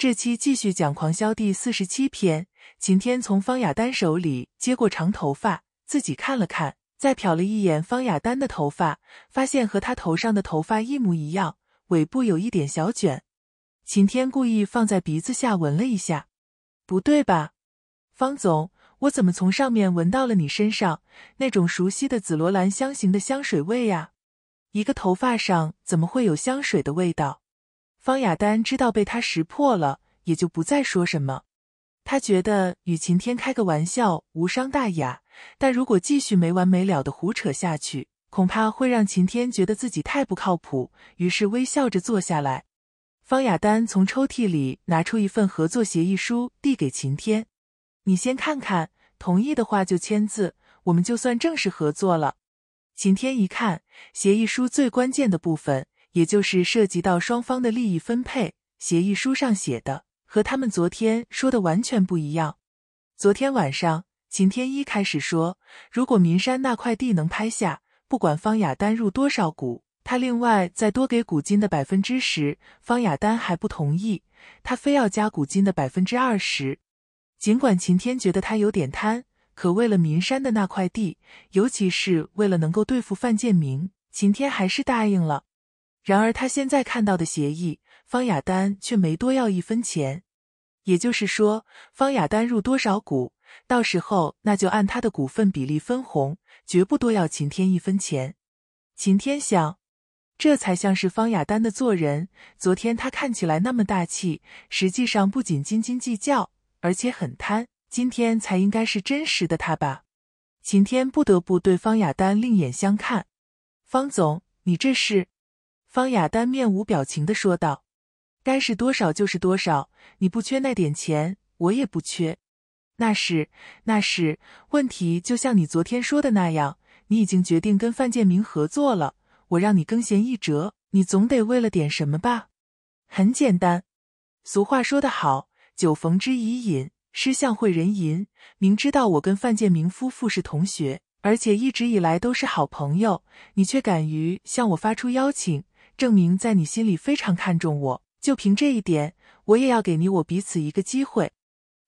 这期继续讲狂销第四十七篇。秦天从方雅丹手里接过长头发，自己看了看，再瞟了一眼方雅丹的头发，发现和他头上的头发一模一样，尾部有一点小卷。秦天故意放在鼻子下闻了一下，不对吧？方总，我怎么从上面闻到了你身上那种熟悉的紫罗兰香型的香水味啊？一个头发上怎么会有香水的味道？方雅丹知道被他识破了，也就不再说什么。他觉得与秦天开个玩笑无伤大雅，但如果继续没完没了的胡扯下去，恐怕会让秦天觉得自己太不靠谱。于是微笑着坐下来。方雅丹从抽屉里拿出一份合作协议书，递给秦天：“你先看看，同意的话就签字，我们就算正式合作了。”秦天一看协议书最关键的部分。也就是涉及到双方的利益分配，协议书上写的和他们昨天说的完全不一样。昨天晚上，秦天一开始说，如果民山那块地能拍下，不管方雅丹入多少股，他另外再多给股金的百分之十。方雅丹还不同意，他非要加股金的百分之二十。尽管秦天觉得他有点贪，可为了民山的那块地，尤其是为了能够对付范建明，秦天还是答应了。然而，他现在看到的协议，方雅丹却没多要一分钱。也就是说，方雅丹入多少股，到时候那就按他的股份比例分红，绝不多要秦天一分钱。秦天想，这才像是方雅丹的做人。昨天他看起来那么大气，实际上不仅斤斤计较，而且很贪。今天才应该是真实的他吧？秦天不得不对方雅丹另眼相看。方总，你这是？方雅丹面无表情的说道：“该是多少就是多少，你不缺那点钱，我也不缺。那是，那是。问题就像你昨天说的那样，你已经决定跟范建明合作了。我让你更弦易辙，你总得为了点什么吧？很简单，俗话说得好，酒逢知已饮，诗向会人吟。明知道我跟范建明夫妇是同学，而且一直以来都是好朋友，你却敢于向我发出邀请。”证明在你心里非常看重我，就凭这一点，我也要给你我彼此一个机会。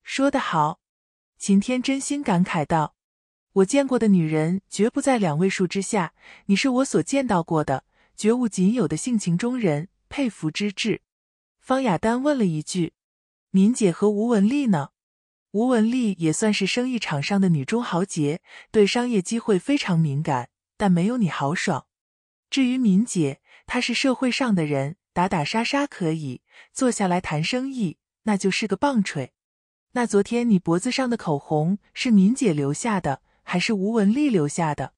说得好，秦天真心感慨道：“我见过的女人绝不在两位数之下，你是我所见到过的绝无仅有的性情中人，佩服之至。”方雅丹问了一句：“敏姐和吴文丽呢？”吴文丽也算是生意场上的女中豪杰，对商业机会非常敏感，但没有你豪爽。至于敏姐。他是社会上的人，打打杀杀可以，坐下来谈生意那就是个棒槌。那昨天你脖子上的口红是敏姐留下的，还是吴文丽留下的？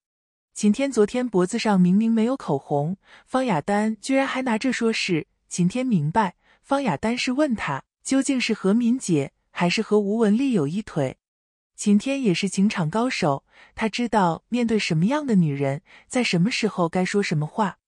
秦天昨天脖子上明明没有口红，方雅丹居然还拿着说是。秦天明白，方雅丹是问他究竟是和敏姐还是和吴文丽有一腿。秦天也是情场高手，他知道面对什么样的女人，在什么时候该说什么话。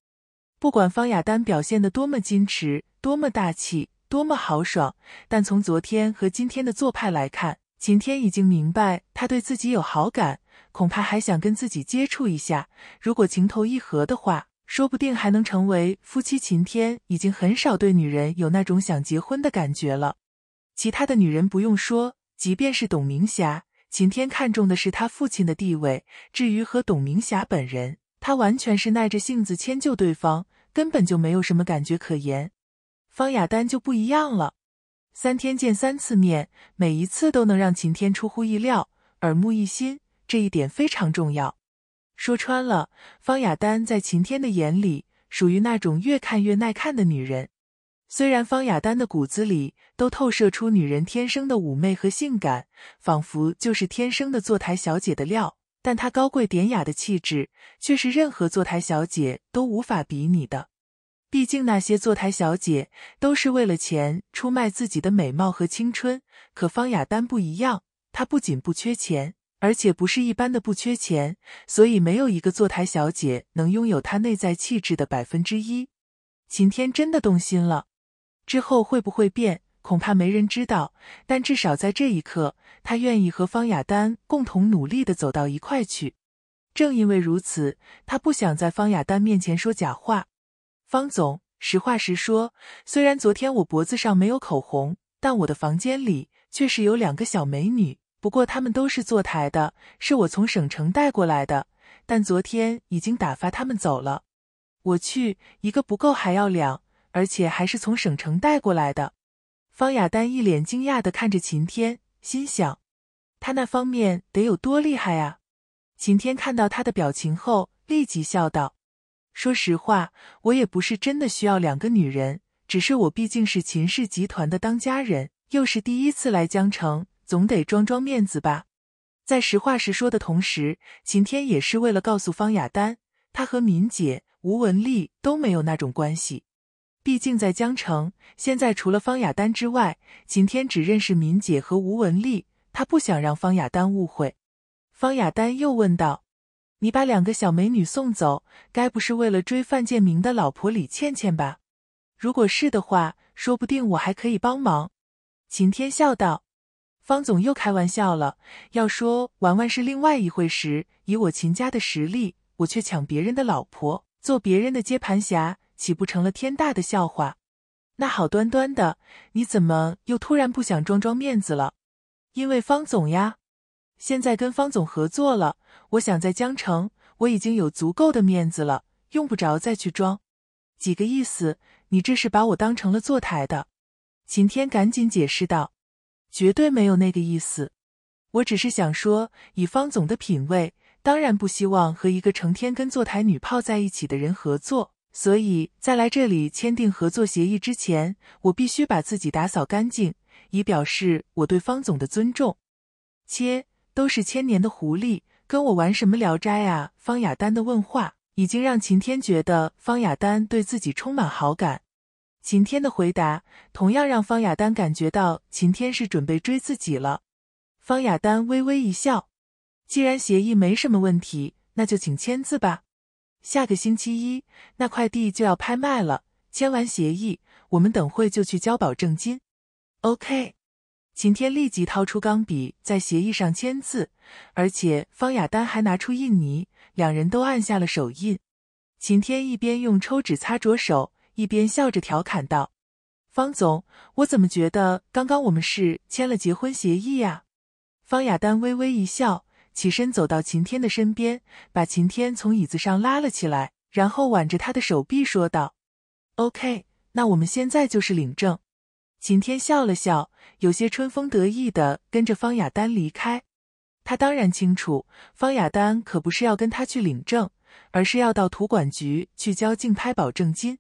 不管方雅丹表现的多么矜持，多么大气，多么豪爽，但从昨天和今天的做派来看，秦天已经明白他对自己有好感，恐怕还想跟自己接触一下。如果情投意合的话，说不定还能成为夫妻。秦天已经很少对女人有那种想结婚的感觉了。其他的女人不用说，即便是董明霞，秦天看中的是他父亲的地位，至于和董明霞本人。他完全是耐着性子迁就对方，根本就没有什么感觉可言。方雅丹就不一样了，三天见三次面，每一次都能让秦天出乎意料、耳目一新，这一点非常重要。说穿了，方雅丹在秦天的眼里属于那种越看越耐看的女人。虽然方雅丹的骨子里都透射出女人天生的妩媚和性感，仿佛就是天生的坐台小姐的料。但她高贵典雅的气质，却是任何坐台小姐都无法比拟的。毕竟那些坐台小姐都是为了钱出卖自己的美貌和青春，可方雅丹不一样，她不仅不缺钱，而且不是一般的不缺钱，所以没有一个坐台小姐能拥有她内在气质的百分之一。秦天真的动心了，之后会不会变？恐怕没人知道，但至少在这一刻，他愿意和方雅丹共同努力的走到一块去。正因为如此，他不想在方雅丹面前说假话。方总，实话实说，虽然昨天我脖子上没有口红，但我的房间里却是有两个小美女。不过她们都是坐台的，是我从省城带过来的，但昨天已经打发她们走了。我去，一个不够还要两，而且还是从省城带过来的。方雅丹一脸惊讶的看着秦天，心想：“他那方面得有多厉害啊！”秦天看到她的表情后，立即笑道：“说实话，我也不是真的需要两个女人，只是我毕竟是秦氏集团的当家人，又是第一次来江城，总得装装面子吧。”在实话实说的同时，秦天也是为了告诉方雅丹，他和敏姐、吴文丽都没有那种关系。毕竟在江城，现在除了方雅丹之外，秦天只认识敏姐和吴文丽。他不想让方雅丹误会。方雅丹又问道：“你把两个小美女送走，该不是为了追范建明的老婆李倩倩吧？如果是的话，说不定我还可以帮忙。”秦天笑道：“方总又开玩笑了。要说玩玩是另外一回事，以我秦家的实力，我却抢别人的老婆，做别人的接盘侠。”岂不成了天大的笑话？那好端端的，你怎么又突然不想装装面子了？因为方总呀，现在跟方总合作了，我想在江城，我已经有足够的面子了，用不着再去装。几个意思？你这是把我当成了坐台的？秦天赶紧解释道：“绝对没有那个意思，我只是想说，以方总的品味，当然不希望和一个成天跟坐台女泡在一起的人合作。”所以在来这里签订合作协议之前，我必须把自己打扫干净，以表示我对方总的尊重。切，都是千年的狐狸，跟我玩什么聊斋啊？方雅丹的问话已经让秦天觉得方雅丹对自己充满好感，秦天的回答同样让方雅丹感觉到秦天是准备追自己了。方雅丹微微一笑，既然协议没什么问题，那就请签字吧。下个星期一，那块地就要拍卖了。签完协议，我们等会就去交保证金。OK。秦天立即掏出钢笔，在协议上签字，而且方雅丹还拿出印泥，两人都按下了手印。秦天一边用抽纸擦着手，一边笑着调侃道：“方总，我怎么觉得刚刚我们是签了结婚协议呀？”方雅丹微微一笑。起身走到秦天的身边，把秦天从椅子上拉了起来，然后挽着他的手臂说道：“OK，那我们现在就是领证。”秦天笑了笑，有些春风得意的跟着方雅丹离开。他当然清楚，方雅丹可不是要跟他去领证，而是要到土管局去交竞拍保证金。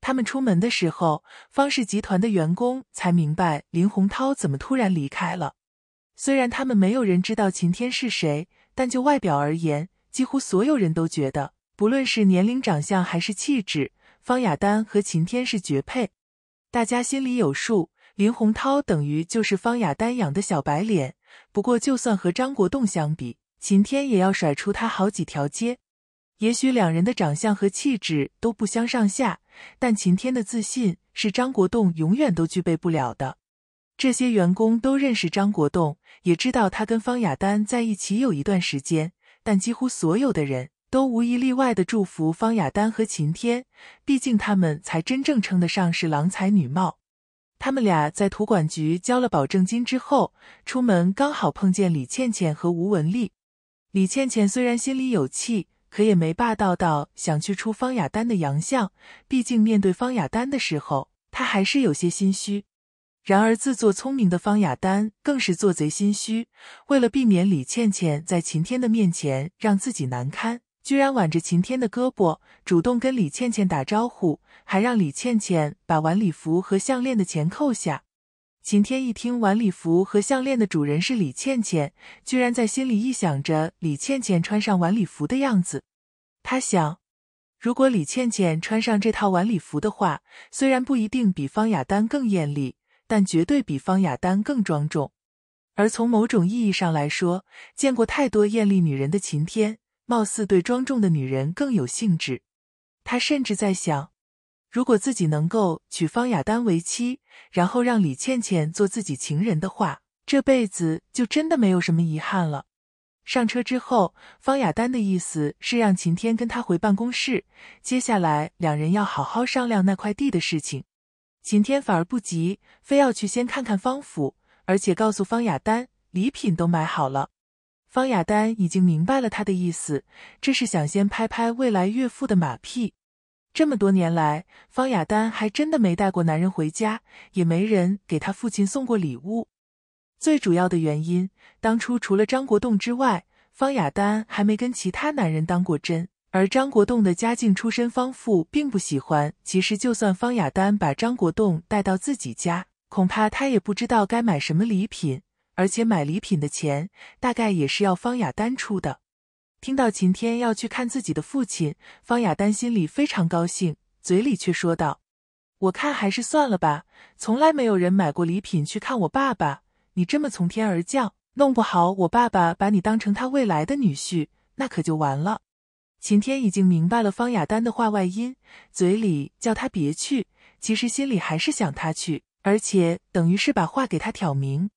他们出门的时候，方氏集团的员工才明白林洪涛怎么突然离开了。虽然他们没有人知道秦天是谁，但就外表而言，几乎所有人都觉得，不论是年龄、长相还是气质，方雅丹和秦天是绝配。大家心里有数，林洪涛等于就是方雅丹养的小白脸。不过，就算和张国栋相比，秦天也要甩出他好几条街。也许两人的长相和气质都不相上下，但秦天的自信是张国栋永远都具备不了的。这些员工都认识张国栋。也知道他跟方雅丹在一起有一段时间，但几乎所有的人都无一例外的祝福方雅丹和秦天，毕竟他们才真正称得上是郎才女貌。他们俩在土管局交了保证金之后，出门刚好碰见李倩倩和吴文丽。李倩倩虽然心里有气，可也没霸道到想去出方雅丹的洋相，毕竟面对方雅丹的时候，她还是有些心虚。然而，自作聪明的方雅丹更是做贼心虚。为了避免李倩倩在秦天的面前让自己难堪，居然挽着秦天的胳膊，主动跟李倩倩打招呼，还让李倩倩把晚礼服和项链的钱扣下。秦天一听晚礼服和项链的主人是李倩倩，居然在心里臆想着李倩倩穿上晚礼服的样子。他想，如果李倩倩穿上这套晚礼服的话，虽然不一定比方雅丹更艳丽。但绝对比方雅丹更庄重，而从某种意义上来说，见过太多艳丽女人的秦天，貌似对庄重的女人更有兴致。他甚至在想，如果自己能够娶方雅丹为妻，然后让李倩倩做自己情人的话，这辈子就真的没有什么遗憾了。上车之后，方雅丹的意思是让秦天跟他回办公室，接下来两人要好好商量那块地的事情。秦天反而不急，非要去先看看方府，而且告诉方雅丹，礼品都买好了。方雅丹已经明白了他的意思，这是想先拍拍未来岳父的马屁。这么多年来，方雅丹还真的没带过男人回家，也没人给她父亲送过礼物。最主要的原因，当初除了张国栋之外，方雅丹还没跟其他男人当过真。而张国栋的家境出身方富，并不喜欢。其实，就算方雅丹把张国栋带到自己家，恐怕他也不知道该买什么礼品，而且买礼品的钱大概也是要方雅丹出的。听到秦天要去看自己的父亲，方雅丹心里非常高兴，嘴里却说道：“我看还是算了吧，从来没有人买过礼品去看我爸爸。你这么从天而降，弄不好我爸爸把你当成他未来的女婿，那可就完了。”秦天已经明白了方雅丹的话外音，嘴里叫他别去，其实心里还是想他去，而且等于是把话给他挑明。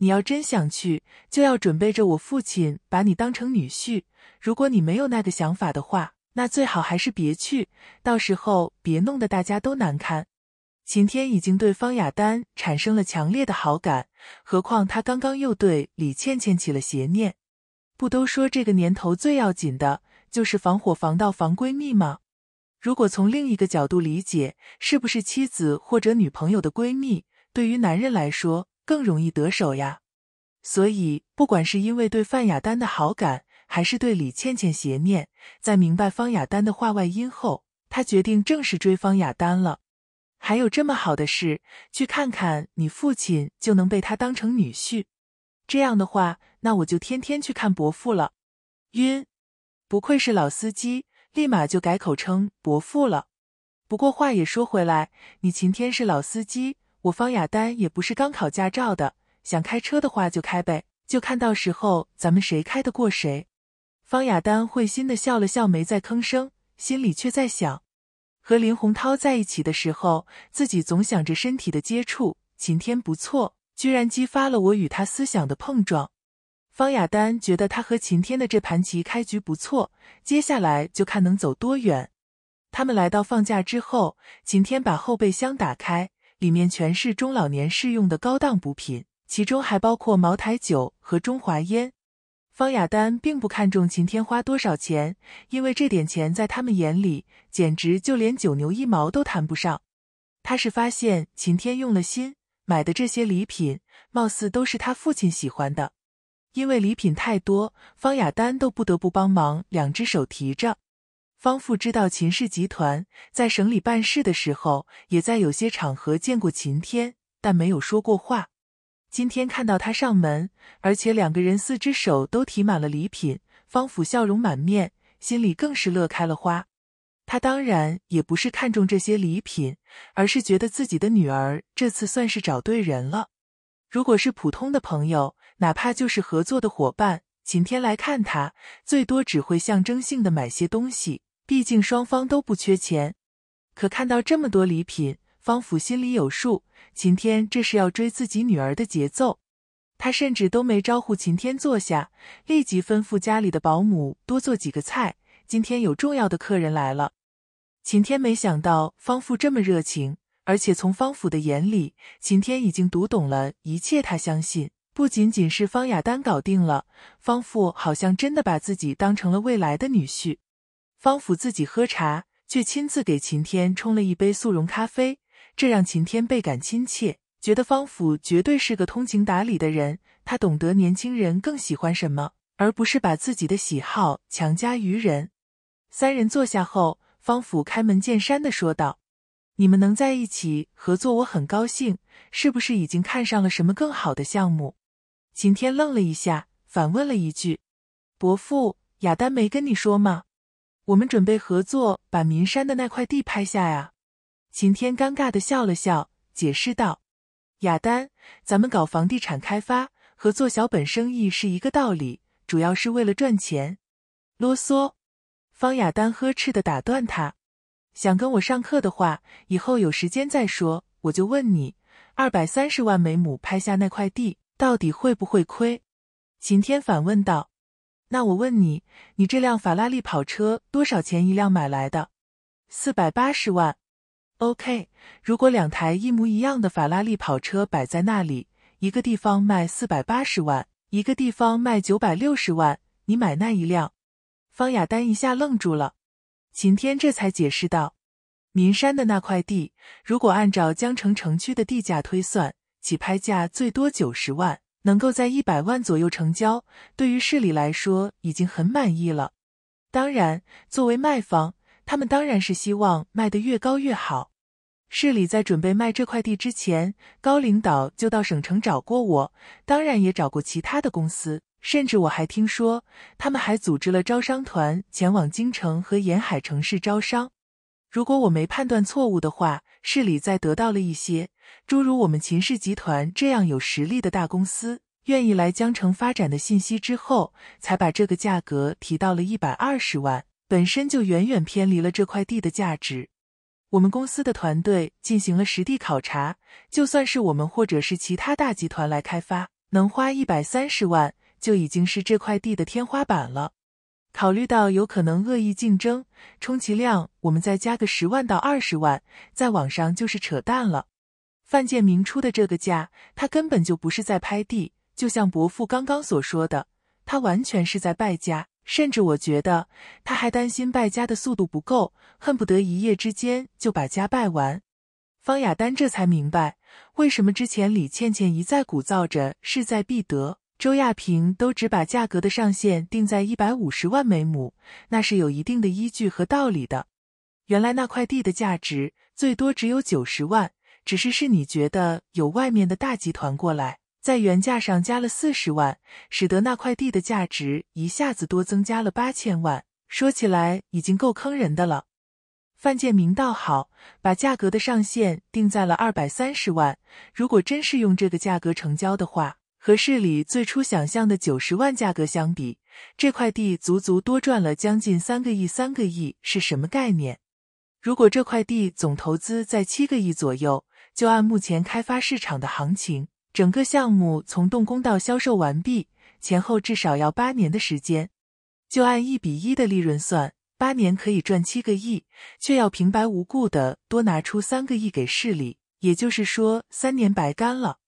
你要真想去，就要准备着我父亲把你当成女婿。如果你没有那个想法的话，那最好还是别去，到时候别弄得大家都难堪。秦天已经对方雅丹产生了强烈的好感，何况他刚刚又对李倩倩起了邪念。不都说这个年头最要紧的？就是防火防盗防闺蜜吗？如果从另一个角度理解，是不是妻子或者女朋友的闺蜜，对于男人来说更容易得手呀？所以，不管是因为对范雅丹的好感，还是对李倩倩邪念，在明白方雅丹的话外音后，他决定正式追方雅丹了。还有这么好的事，去看看你父亲就能被他当成女婿。这样的话，那我就天天去看伯父了。晕！不愧是老司机，立马就改口称伯父了。不过话也说回来，你秦天是老司机，我方雅丹也不是刚考驾照的，想开车的话就开呗，就看到时候咱们谁开得过谁。方雅丹会心的笑了笑，没再吭声，心里却在想：和林洪涛在一起的时候，自己总想着身体的接触，秦天不错，居然激发了我与他思想的碰撞。方雅丹觉得他和秦天的这盘棋开局不错，接下来就看能走多远。他们来到放假之后，秦天把后备箱打开，里面全是中老年适用的高档补品，其中还包括茅台酒和中华烟。方雅丹并不看重秦天花多少钱，因为这点钱在他们眼里简直就连九牛一毛都谈不上。他是发现秦天用了心买的这些礼品，貌似都是他父亲喜欢的。因为礼品太多，方雅丹都不得不帮忙，两只手提着。方父知道秦氏集团在省里办事的时候，也在有些场合见过秦天，但没有说过话。今天看到他上门，而且两个人四只手都提满了礼品，方府笑容满面，心里更是乐开了花。他当然也不是看中这些礼品，而是觉得自己的女儿这次算是找对人了。如果是普通的朋友。哪怕就是合作的伙伴，秦天来看他，最多只会象征性的买些东西，毕竟双方都不缺钱。可看到这么多礼品，方府心里有数，秦天这是要追自己女儿的节奏。他甚至都没招呼秦天坐下，立即吩咐家里的保姆多做几个菜。今天有重要的客人来了，秦天没想到方父这么热情，而且从方府的眼里，秦天已经读懂了一切。他相信。不仅仅是方雅丹搞定了，方父好像真的把自己当成了未来的女婿。方府自己喝茶，却亲自给秦天冲了一杯速溶咖啡，这让秦天倍感亲切，觉得方府绝对是个通情达理的人，他懂得年轻人更喜欢什么，而不是把自己的喜好强加于人。三人坐下后，方府开门见山的说道：“你们能在一起合作，我很高兴。是不是已经看上了什么更好的项目？”秦天愣了一下，反问了一句：“伯父，雅丹没跟你说吗？我们准备合作把民山的那块地拍下呀。”秦天尴尬的笑了笑，解释道：“雅丹，咱们搞房地产开发和做小本生意是一个道理，主要是为了赚钱。”啰嗦，方雅丹呵斥的打断他：“想跟我上课的话，以后有时间再说。我就问你，二百三十万每亩拍下那块地。”到底会不会亏？秦天反问道：“那我问你，你这辆法拉利跑车多少钱一辆买来的？四百八十万。OK，如果两台一模一样的法拉利跑车摆在那里，一个地方卖四百八十万，一个地方卖九百六十万，你买那一辆？”方雅丹一下愣住了。秦天这才解释道：“岷山的那块地，如果按照江城城区的地价推算……”起拍价最多九十万，能够在一百万左右成交，对于市里来说已经很满意了。当然，作为卖方，他们当然是希望卖得越高越好。市里在准备卖这块地之前，高领导就到省城找过我，当然也找过其他的公司，甚至我还听说他们还组织了招商团前往京城和沿海城市招商。如果我没判断错误的话。市里在得到了一些诸如我们秦氏集团这样有实力的大公司愿意来江城发展的信息之后，才把这个价格提到了一百二十万，本身就远远偏离了这块地的价值。我们公司的团队进行了实地考察，就算是我们或者是其他大集团来开发，能花一百三十万就已经是这块地的天花板了。考虑到有可能恶意竞争，充其量我们再加个十万到二十万，在网上就是扯淡了。范建明出的这个价，他根本就不是在拍地，就像伯父刚刚所说的，他完全是在败家。甚至我觉得他还担心败家的速度不够，恨不得一夜之间就把家败完。方雅丹这才明白，为什么之前李倩倩一再鼓噪着势在必得。周亚平都只把价格的上限定在一百五十万每亩，那是有一定的依据和道理的。原来那块地的价值最多只有九十万，只是是你觉得有外面的大集团过来，在原价上加了四十万，使得那块地的价值一下子多增加了八千万。说起来已经够坑人的了。范建明倒好，把价格的上限定在了二百三十万。如果真是用这个价格成交的话。和市里最初想象的九十万价格相比，这块地足足多赚了将近三个亿。三个亿是什么概念？如果这块地总投资在七个亿左右，就按目前开发市场的行情，整个项目从动工到销售完毕，前后至少要八年的时间。就按一比一的利润算，八年可以赚七个亿，却要平白无故的多拿出三个亿给市里，也就是说三年白干了。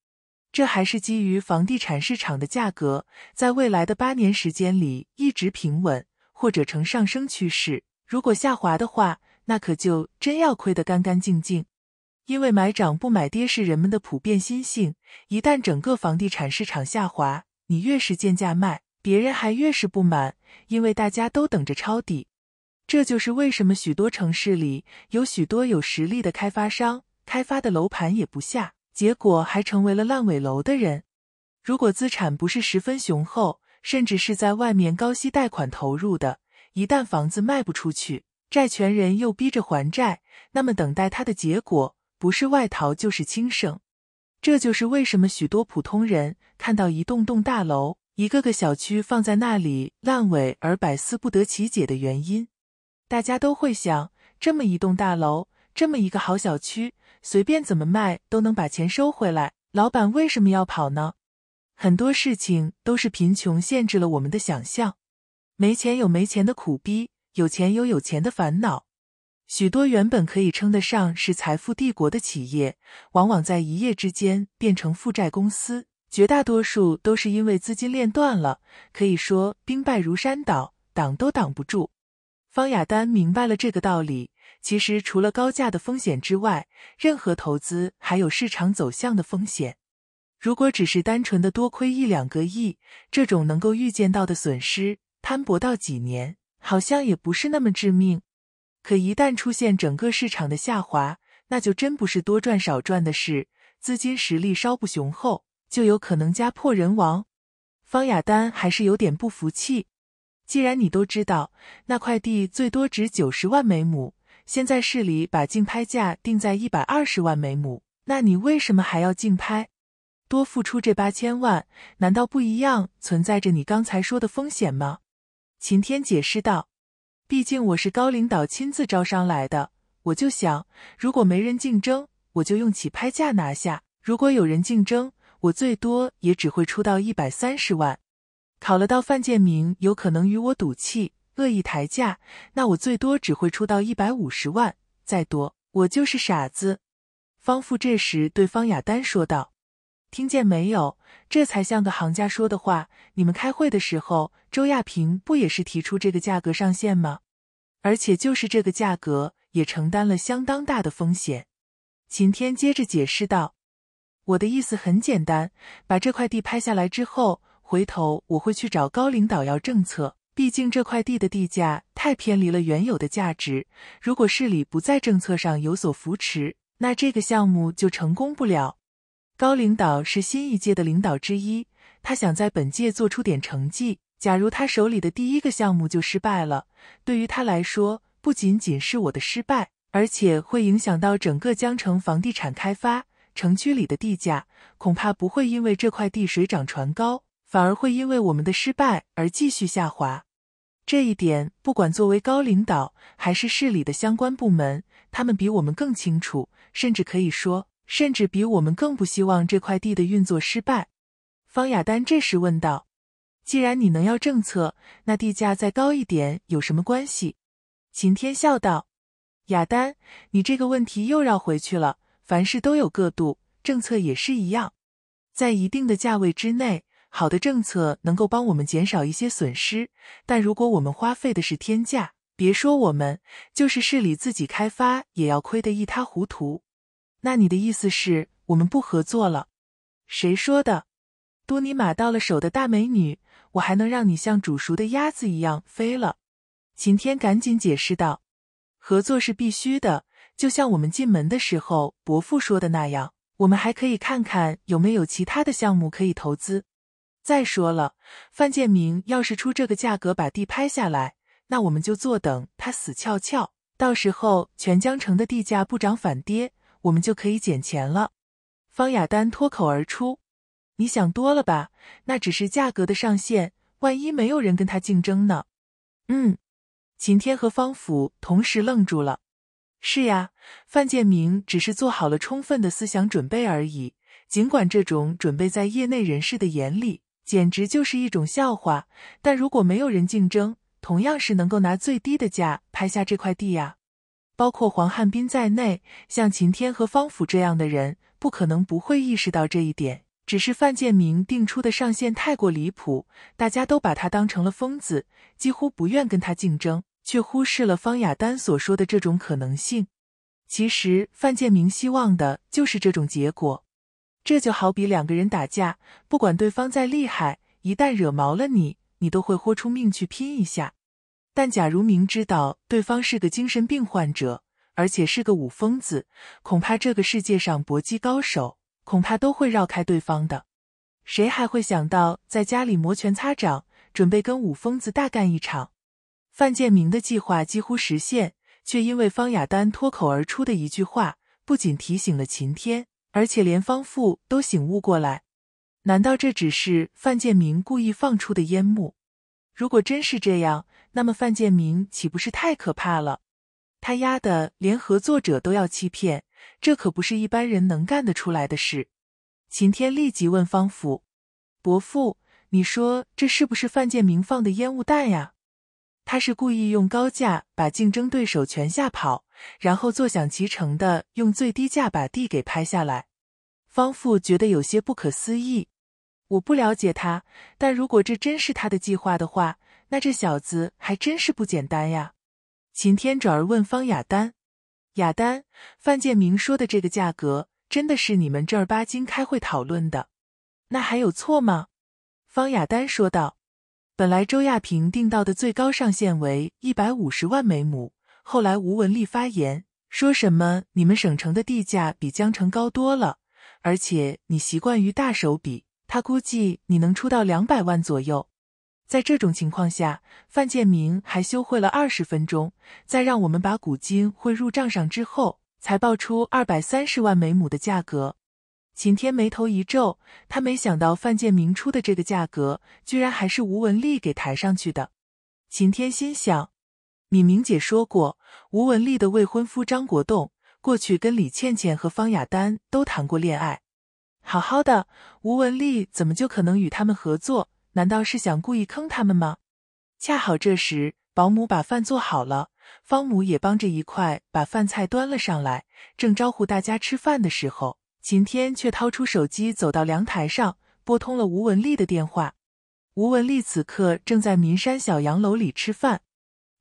这还是基于房地产市场的价格在未来的八年时间里一直平稳或者呈上升趋势。如果下滑的话，那可就真要亏得干干净净。因为买涨不买跌是人们的普遍心性。一旦整个房地产市场下滑，你越是贱价卖，别人还越是不满，因为大家都等着抄底。这就是为什么许多城市里有许多有实力的开发商开发的楼盘也不下。结果还成为了烂尾楼的人。如果资产不是十分雄厚，甚至是在外面高息贷款投入的，一旦房子卖不出去，债权人又逼着还债，那么等待他的结果不是外逃就是轻生。这就是为什么许多普通人看到一栋栋大楼、一个个小区放在那里烂尾而百思不得其解的原因。大家都会想，这么一栋大楼，这么一个好小区。随便怎么卖都能把钱收回来，老板为什么要跑呢？很多事情都是贫穷限制了我们的想象，没钱有没钱的苦逼，有钱有有钱的烦恼。许多原本可以称得上是财富帝国的企业，往往在一夜之间变成负债公司，绝大多数都是因为资金链断了，可以说兵败如山倒，挡都挡不住。方亚丹明白了这个道理。其实除了高价的风险之外，任何投资还有市场走向的风险。如果只是单纯的多亏一两个亿，这种能够预见到的损失，摊薄到几年，好像也不是那么致命。可一旦出现整个市场的下滑，那就真不是多赚少赚的事，资金实力稍不雄厚，就有可能家破人亡。方雅丹还是有点不服气。既然你都知道，那块地最多值九十万每亩。现在市里把竞拍价定在一百二十万每亩，那你为什么还要竞拍？多付出这八千万，难道不一样存在着你刚才说的风险吗？秦天解释道：“毕竟我是高领导亲自招商来的，我就想，如果没人竞争，我就用起拍价拿下；如果有人竞争，我最多也只会出到一百三十万。考了到范建明有可能与我赌气。”恶意抬价，那我最多只会出到一百五十万，再多我就是傻子。方父这时对方雅丹说道：“听见没有？这才像个行家说的话。你们开会的时候，周亚平不也是提出这个价格上限吗？而且就是这个价格，也承担了相当大的风险。”秦天接着解释道：“我的意思很简单，把这块地拍下来之后，回头我会去找高领导要政策。”毕竟这块地的地价太偏离了原有的价值，如果市里不在政策上有所扶持，那这个项目就成功不了。高领导是新一届的领导之一，他想在本届做出点成绩。假如他手里的第一个项目就失败了，对于他来说不仅仅是我的失败，而且会影响到整个江城房地产开发。城区里的地价恐怕不会因为这块地水涨船高。反而会因为我们的失败而继续下滑，这一点，不管作为高领导还是市里的相关部门，他们比我们更清楚，甚至可以说，甚至比我们更不希望这块地的运作失败。方雅丹这时问道：“既然你能要政策，那地价再高一点有什么关系？”秦天笑道：“雅丹，你这个问题又绕回去了。凡事都有个度，政策也是一样，在一定的价位之内。”好的政策能够帮我们减少一些损失，但如果我们花费的是天价，别说我们，就是市里自己开发也要亏得一塌糊涂。那你的意思是我们不合作了？谁说的？多尼玛到了手的大美女，我还能让你像煮熟的鸭子一样飞了？秦天赶紧解释道：“合作是必须的，就像我们进门的时候伯父说的那样，我们还可以看看有没有其他的项目可以投资。”再说了，范建明要是出这个价格把地拍下来，那我们就坐等他死翘翘。到时候全江城的地价不涨反跌，我们就可以捡钱了。方雅丹脱口而出：“你想多了吧？那只是价格的上限，万一没有人跟他竞争呢？”嗯，秦天和方府同时愣住了。是呀，范建明只是做好了充分的思想准备而已。尽管这种准备在业内人士的眼里。简直就是一种笑话。但如果没有人竞争，同样是能够拿最低的价拍下这块地呀。包括黄汉斌在内，像秦天和方府这样的人，不可能不会意识到这一点。只是范建明定出的上限太过离谱，大家都把他当成了疯子，几乎不愿跟他竞争，却忽视了方雅丹所说的这种可能性。其实范建明希望的就是这种结果。这就好比两个人打架，不管对方再厉害，一旦惹毛了你，你都会豁出命去拼一下。但假如明知道对方是个精神病患者，而且是个武疯子，恐怕这个世界上搏击高手恐怕都会绕开对方的。谁还会想到在家里摩拳擦掌，准备跟武疯子大干一场？范建明的计划几乎实现，却因为方亚丹脱口而出的一句话，不仅提醒了秦天。而且连方父都醒悟过来，难道这只是范建明故意放出的烟幕？如果真是这样，那么范建明岂不是太可怕了？他丫的连合作者都要欺骗，这可不是一般人能干得出来的事。秦天立即问方父：“伯父，你说这是不是范建明放的烟雾弹呀？他是故意用高价把竞争对手全吓跑。”然后坐享其成的用最低价把地给拍下来。方父觉得有些不可思议。我不了解他，但如果这真是他的计划的话，那这小子还真是不简单呀。秦天转而问方雅丹：“雅丹，范建明说的这个价格，真的是你们正儿八经开会讨论的？那还有错吗？”方雅丹说道：“本来周亚平定到的最高上限为一百五十万每亩。”后来吴文丽发言，说什么你们省城的地价比江城高多了，而且你习惯于大手笔，他估计你能出到两百万左右。在这种情况下，范建明还羞会了二十分钟，再让我们把股金汇入账上之后，才报出二百三十万每亩的价格。秦天眉头一皱，他没想到范建明出的这个价格，居然还是吴文丽给抬上去的。秦天心想。敏明姐说过，吴文丽的未婚夫张国栋过去跟李倩倩和方雅丹都谈过恋爱。好好的，吴文丽怎么就可能与他们合作？难道是想故意坑他们吗？恰好这时，保姆把饭做好了，方母也帮着一块把饭菜端了上来，正招呼大家吃饭的时候，秦天却掏出手机，走到凉台上，拨通了吴文丽的电话。吴文丽此刻正在民山小洋楼里吃饭。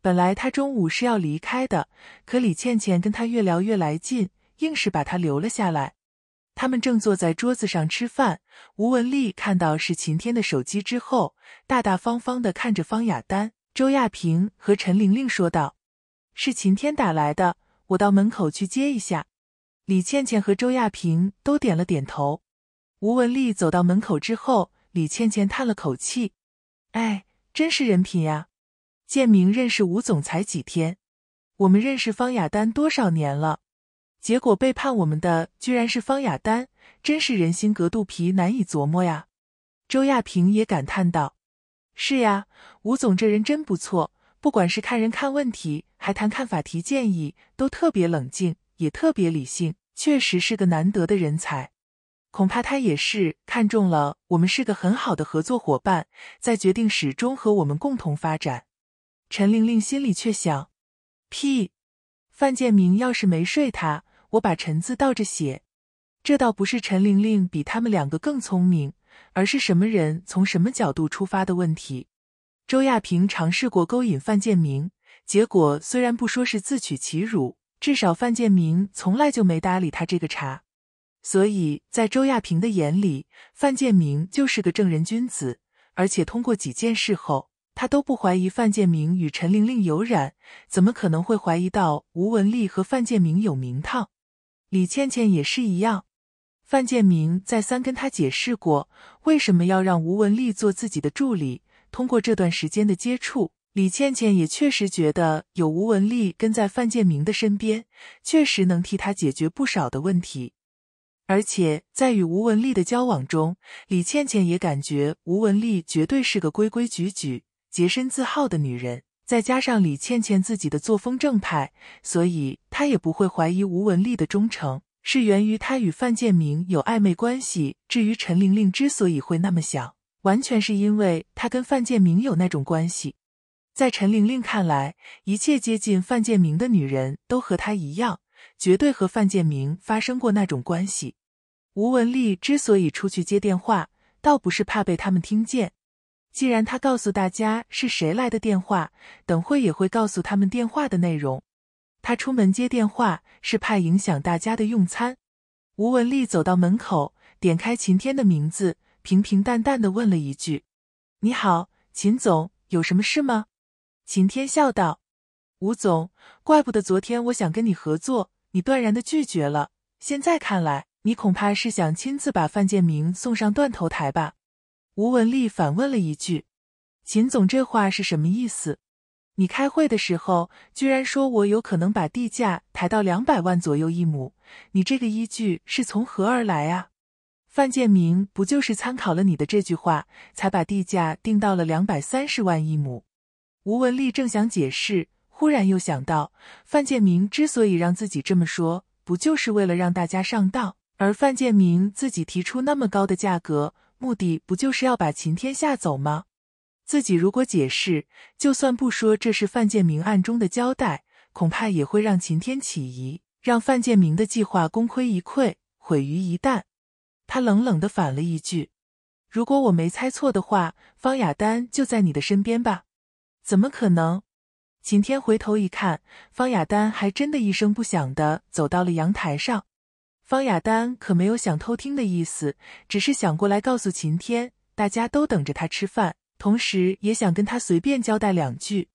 本来他中午是要离开的，可李倩倩跟他越聊越来劲，硬是把他留了下来。他们正坐在桌子上吃饭，吴文丽看到是秦天的手机之后，大大方方的看着方雅丹、周亚平和陈玲玲说道：“是秦天打来的，我到门口去接一下。”李倩倩和周亚平都点了点头。吴文丽走到门口之后，李倩倩叹了口气：“哎，真是人品呀。”建明认识吴总才几天，我们认识方雅丹多少年了？结果背叛我们的居然是方雅丹，真是人心隔肚皮，难以琢磨呀！周亚平也感叹道：“是呀，吴总这人真不错，不管是看人、看问题，还谈看法、提建议，都特别冷静，也特别理性，确实是个难得的人才。恐怕他也是看中了我们是个很好的合作伙伴，在决定始终和我们共同发展。”陈玲玲心里却想：“屁，范建明要是没睡她，我把陈字倒着写。这倒不是陈玲玲比他们两个更聪明，而是什么人从什么角度出发的问题。”周亚平尝试过勾引范建明，结果虽然不说是自取其辱，至少范建明从来就没搭理他这个茬。所以在周亚平的眼里，范建明就是个正人君子，而且通过几件事后。他都不怀疑范建明与陈玲玲有染，怎么可能会怀疑到吴文丽和范建明有名堂？李倩倩也是一样。范建明再三跟她解释过，为什么要让吴文丽做自己的助理。通过这段时间的接触，李倩倩也确实觉得有吴文丽跟在范建明的身边，确实能替他解决不少的问题。而且在与吴文丽的交往中，李倩倩也感觉吴文丽绝对是个规规矩矩。洁身自好的女人，再加上李倩倩自己的作风正派，所以她也不会怀疑吴文丽的忠诚是源于她与范建明有暧昧关系。至于陈玲玲之所以会那么想，完全是因为她跟范建明有那种关系。在陈玲玲看来，一切接近范建明的女人都和她一样，绝对和范建明发生过那种关系。吴文丽之所以出去接电话，倒不是怕被他们听见。既然他告诉大家是谁来的电话，等会也会告诉他们电话的内容。他出门接电话是怕影响大家的用餐。吴文丽走到门口，点开秦天的名字，平平淡淡的问了一句：“你好，秦总，有什么事吗？”秦天笑道：“吴总，怪不得昨天我想跟你合作，你断然的拒绝了。现在看来，你恐怕是想亲自把范建明送上断头台吧。”吴文丽反问了一句：“秦总，这话是什么意思？你开会的时候居然说我有可能把地价抬到两百万左右一亩，你这个依据是从何而来啊？”范建明不就是参考了你的这句话，才把地价定到了两百三十万一亩？吴文丽正想解释，忽然又想到，范建明之所以让自己这么说，不就是为了让大家上当？而范建明自己提出那么高的价格。目的不就是要把秦天吓走吗？自己如果解释，就算不说这是范建明暗中的交代，恐怕也会让秦天起疑，让范建明的计划功亏一篑，毁于一旦。他冷冷的反了一句：“如果我没猜错的话，方雅丹就在你的身边吧？”怎么可能？秦天回头一看，方雅丹还真的一声不响的走到了阳台上。方雅丹可没有想偷听的意思，只是想过来告诉秦天，大家都等着他吃饭，同时也想跟他随便交代两句。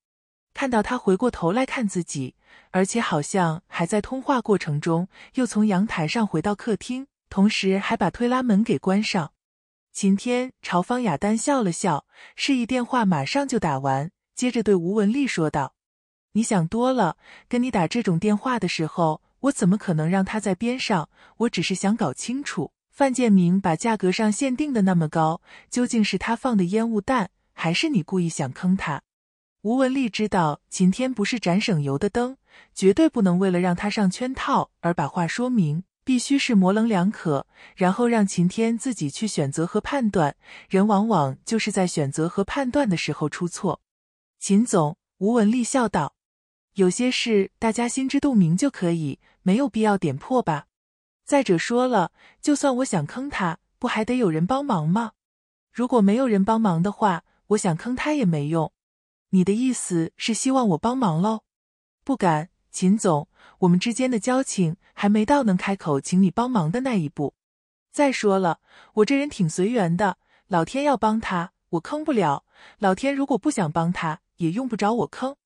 看到他回过头来看自己，而且好像还在通话过程中，又从阳台上回到客厅，同时还把推拉门给关上。秦天朝方雅丹笑了笑，示意电话马上就打完，接着对吴文丽说道：“你想多了，跟你打这种电话的时候。”我怎么可能让他在边上？我只是想搞清楚，范建明把价格上限定的那么高，究竟是他放的烟雾弹，还是你故意想坑他？吴文丽知道秦天不是盏省油的灯，绝对不能为了让他上圈套而把话说明，必须是模棱两可，然后让秦天自己去选择和判断。人往往就是在选择和判断的时候出错。秦总，吴文丽笑道：“有些事大家心知肚明就可以。”没有必要点破吧。再者说了，就算我想坑他，不还得有人帮忙吗？如果没有人帮忙的话，我想坑他也没用。你的意思是希望我帮忙喽？不敢，秦总，我们之间的交情还没到能开口请你帮忙的那一步。再说了，我这人挺随缘的，老天要帮他，我坑不了；老天如果不想帮他，也用不着我坑。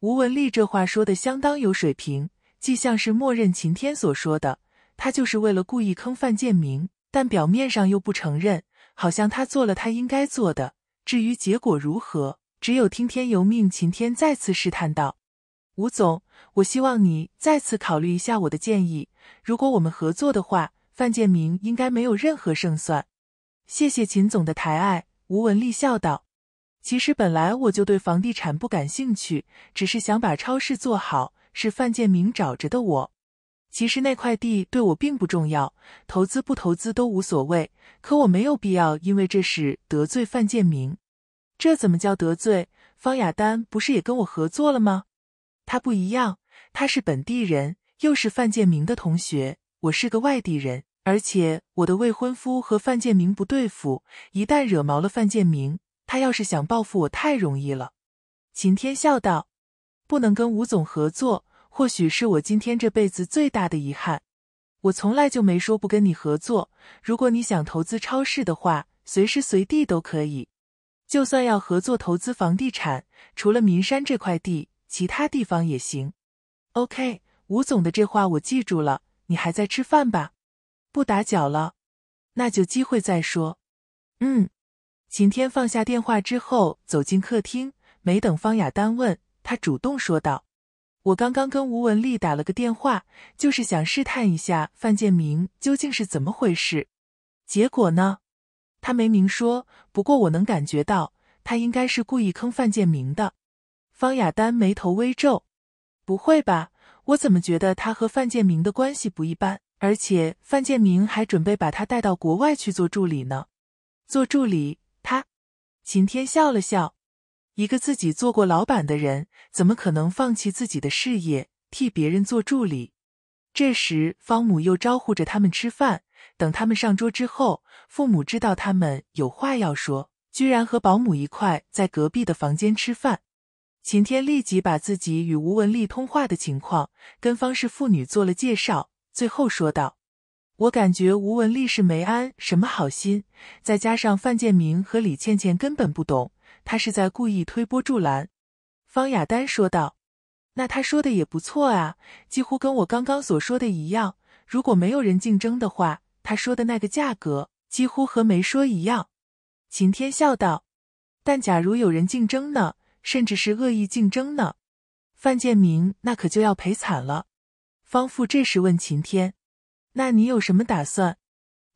吴文丽这话说的相当有水平。既像是默认秦天所说的，他就是为了故意坑范建明，但表面上又不承认，好像他做了他应该做的。至于结果如何，只有听天由命。秦天再次试探道：“吴总，我希望你再次考虑一下我的建议。如果我们合作的话，范建明应该没有任何胜算。”谢谢秦总的抬爱。吴文丽笑道：“其实本来我就对房地产不感兴趣，只是想把超市做好。”是范建明找着的我。其实那块地对我并不重要，投资不投资都无所谓。可我没有必要因为这事得罪范建明。这怎么叫得罪？方雅丹不是也跟我合作了吗？他不一样，他是本地人，又是范建明的同学。我是个外地人，而且我的未婚夫和范建明不对付。一旦惹毛了范建明，他要是想报复我，太容易了。秦天笑道。不能跟吴总合作，或许是我今天这辈子最大的遗憾。我从来就没说不跟你合作。如果你想投资超市的话，随时随地都可以。就算要合作投资房地产，除了民山这块地，其他地方也行。OK，吴总的这话我记住了。你还在吃饭吧？不打搅了，那就机会再说。嗯。秦天放下电话之后，走进客厅，没等方雅丹问。他主动说道：“我刚刚跟吴文丽打了个电话，就是想试探一下范建明究竟是怎么回事。结果呢，他没明说，不过我能感觉到，他应该是故意坑范建明的。”方雅丹眉头微皱：“不会吧？我怎么觉得他和范建明的关系不一般？而且范建明还准备把他带到国外去做助理呢。”做助理，他。秦天笑了笑。一个自己做过老板的人，怎么可能放弃自己的事业，替别人做助理？这时，方母又招呼着他们吃饭。等他们上桌之后，父母知道他们有话要说，居然和保姆一块在隔壁的房间吃饭。秦天立即把自己与吴文丽通话的情况跟方氏父女做了介绍，最后说道：“我感觉吴文丽是没安什么好心，再加上范建明和李倩倩根本不懂。”他是在故意推波助澜，方雅丹说道：“那他说的也不错啊，几乎跟我刚刚所说的一样。如果没有人竞争的话，他说的那个价格几乎和没说一样。”秦天笑道：“但假如有人竞争呢？甚至是恶意竞争呢？范建明那可就要赔惨了。”方父这时问秦天：“那你有什么打算？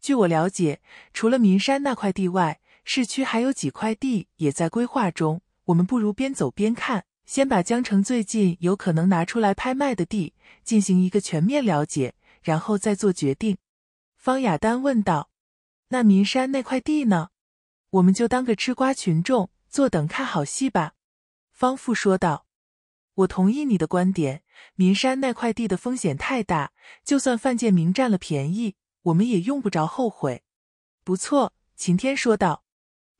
据我了解，除了岷山那块地外……”市区还有几块地也在规划中，我们不如边走边看，先把江城最近有可能拿出来拍卖的地进行一个全面了解，然后再做决定。方雅丹问道：“那民山那块地呢？我们就当个吃瓜群众，坐等看好戏吧。”方富说道：“我同意你的观点，民山那块地的风险太大，就算范建明占了便宜，我们也用不着后悔。”不错，秦天说道。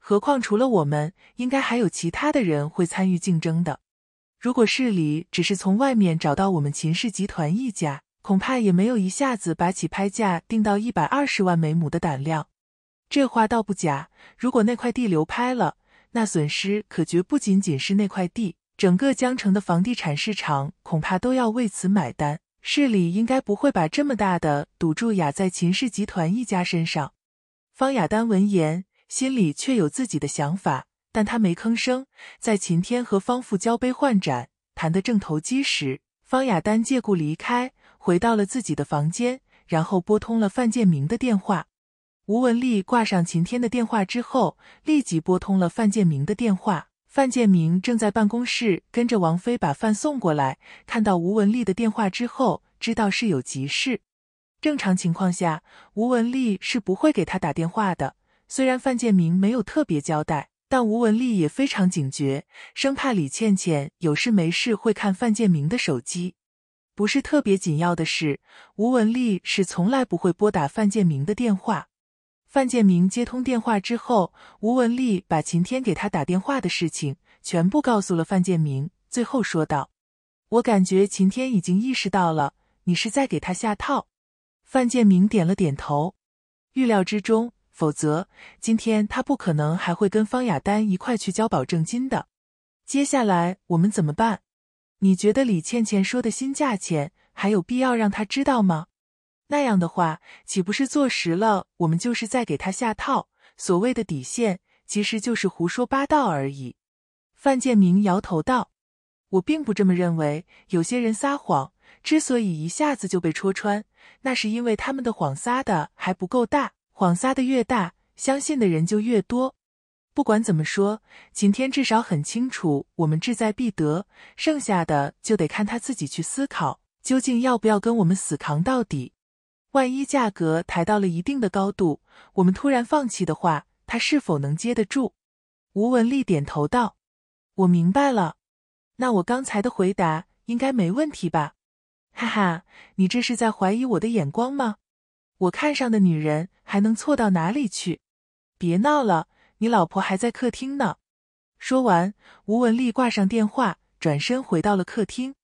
何况，除了我们，应该还有其他的人会参与竞争的。如果市里只是从外面找到我们秦氏集团一家，恐怕也没有一下子把起拍价定到一百二十万每亩的胆量。这话倒不假。如果那块地流拍了，那损失可绝不仅仅是那块地，整个江城的房地产市场恐怕都要为此买单。市里应该不会把这么大的赌注压在秦氏集团一家身上。方雅丹闻言。心里却有自己的想法，但他没吭声。在秦天和方父交杯换盏、谈得正投机时，方雅丹借故离开，回到了自己的房间，然后拨通了范建明的电话。吴文丽挂上秦天的电话之后，立即拨通了范建明的电话。范建明正在办公室跟着王菲把饭送过来，看到吴文丽的电话之后，知道是有急事。正常情况下，吴文丽是不会给他打电话的。虽然范建明没有特别交代，但吴文丽也非常警觉，生怕李倩倩有事没事会看范建明的手机。不是特别紧要的事，吴文丽是从来不会拨打范建明的电话。范建明接通电话之后，吴文丽把秦天给他打电话的事情全部告诉了范建明，最后说道：“我感觉秦天已经意识到了你是在给他下套。”范建明点了点头，预料之中。否则，今天他不可能还会跟方雅丹一块去交保证金的。接下来我们怎么办？你觉得李倩倩说的新价钱还有必要让他知道吗？那样的话，岂不是坐实了我们就是在给他下套？所谓的底线，其实就是胡说八道而已。范建明摇头道：“我并不这么认为。有些人撒谎，之所以一下子就被戳穿，那是因为他们的谎撒的还不够大。”谎撒的越大，相信的人就越多。不管怎么说，秦天至少很清楚我们志在必得，剩下的就得看他自己去思考，究竟要不要跟我们死扛到底。万一价格抬到了一定的高度，我们突然放弃的话，他是否能接得住？吴文丽点头道：“我明白了，那我刚才的回答应该没问题吧？”哈哈，你这是在怀疑我的眼光吗？我看上的女人还能错到哪里去？别闹了，你老婆还在客厅呢。说完，吴文丽挂上电话，转身回到了客厅。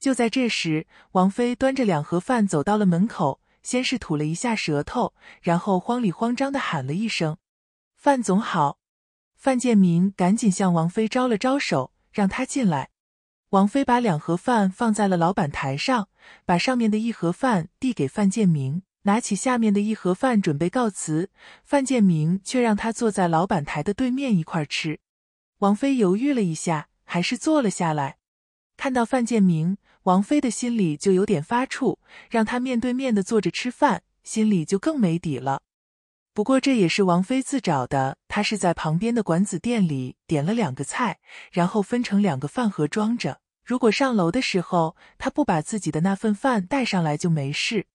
就在这时，王菲端着两盒饭走到了门口，先是吐了一下舌头，然后慌里慌张的喊了一声：“范总好。”范建明赶紧向王菲招了招手，让她进来。王菲把两盒饭放在了老板台上，把上面的一盒饭递给范建明。拿起下面的一盒饭，准备告辞。范建明却让他坐在老板台的对面一块吃。王菲犹豫了一下，还是坐了下来。看到范建明，王菲的心里就有点发怵，让他面对面的坐着吃饭，心里就更没底了。不过这也是王菲自找的，她是在旁边的馆子店里点了两个菜，然后分成两个饭盒装着。如果上楼的时候他不把自己的那份饭带上来，就没事。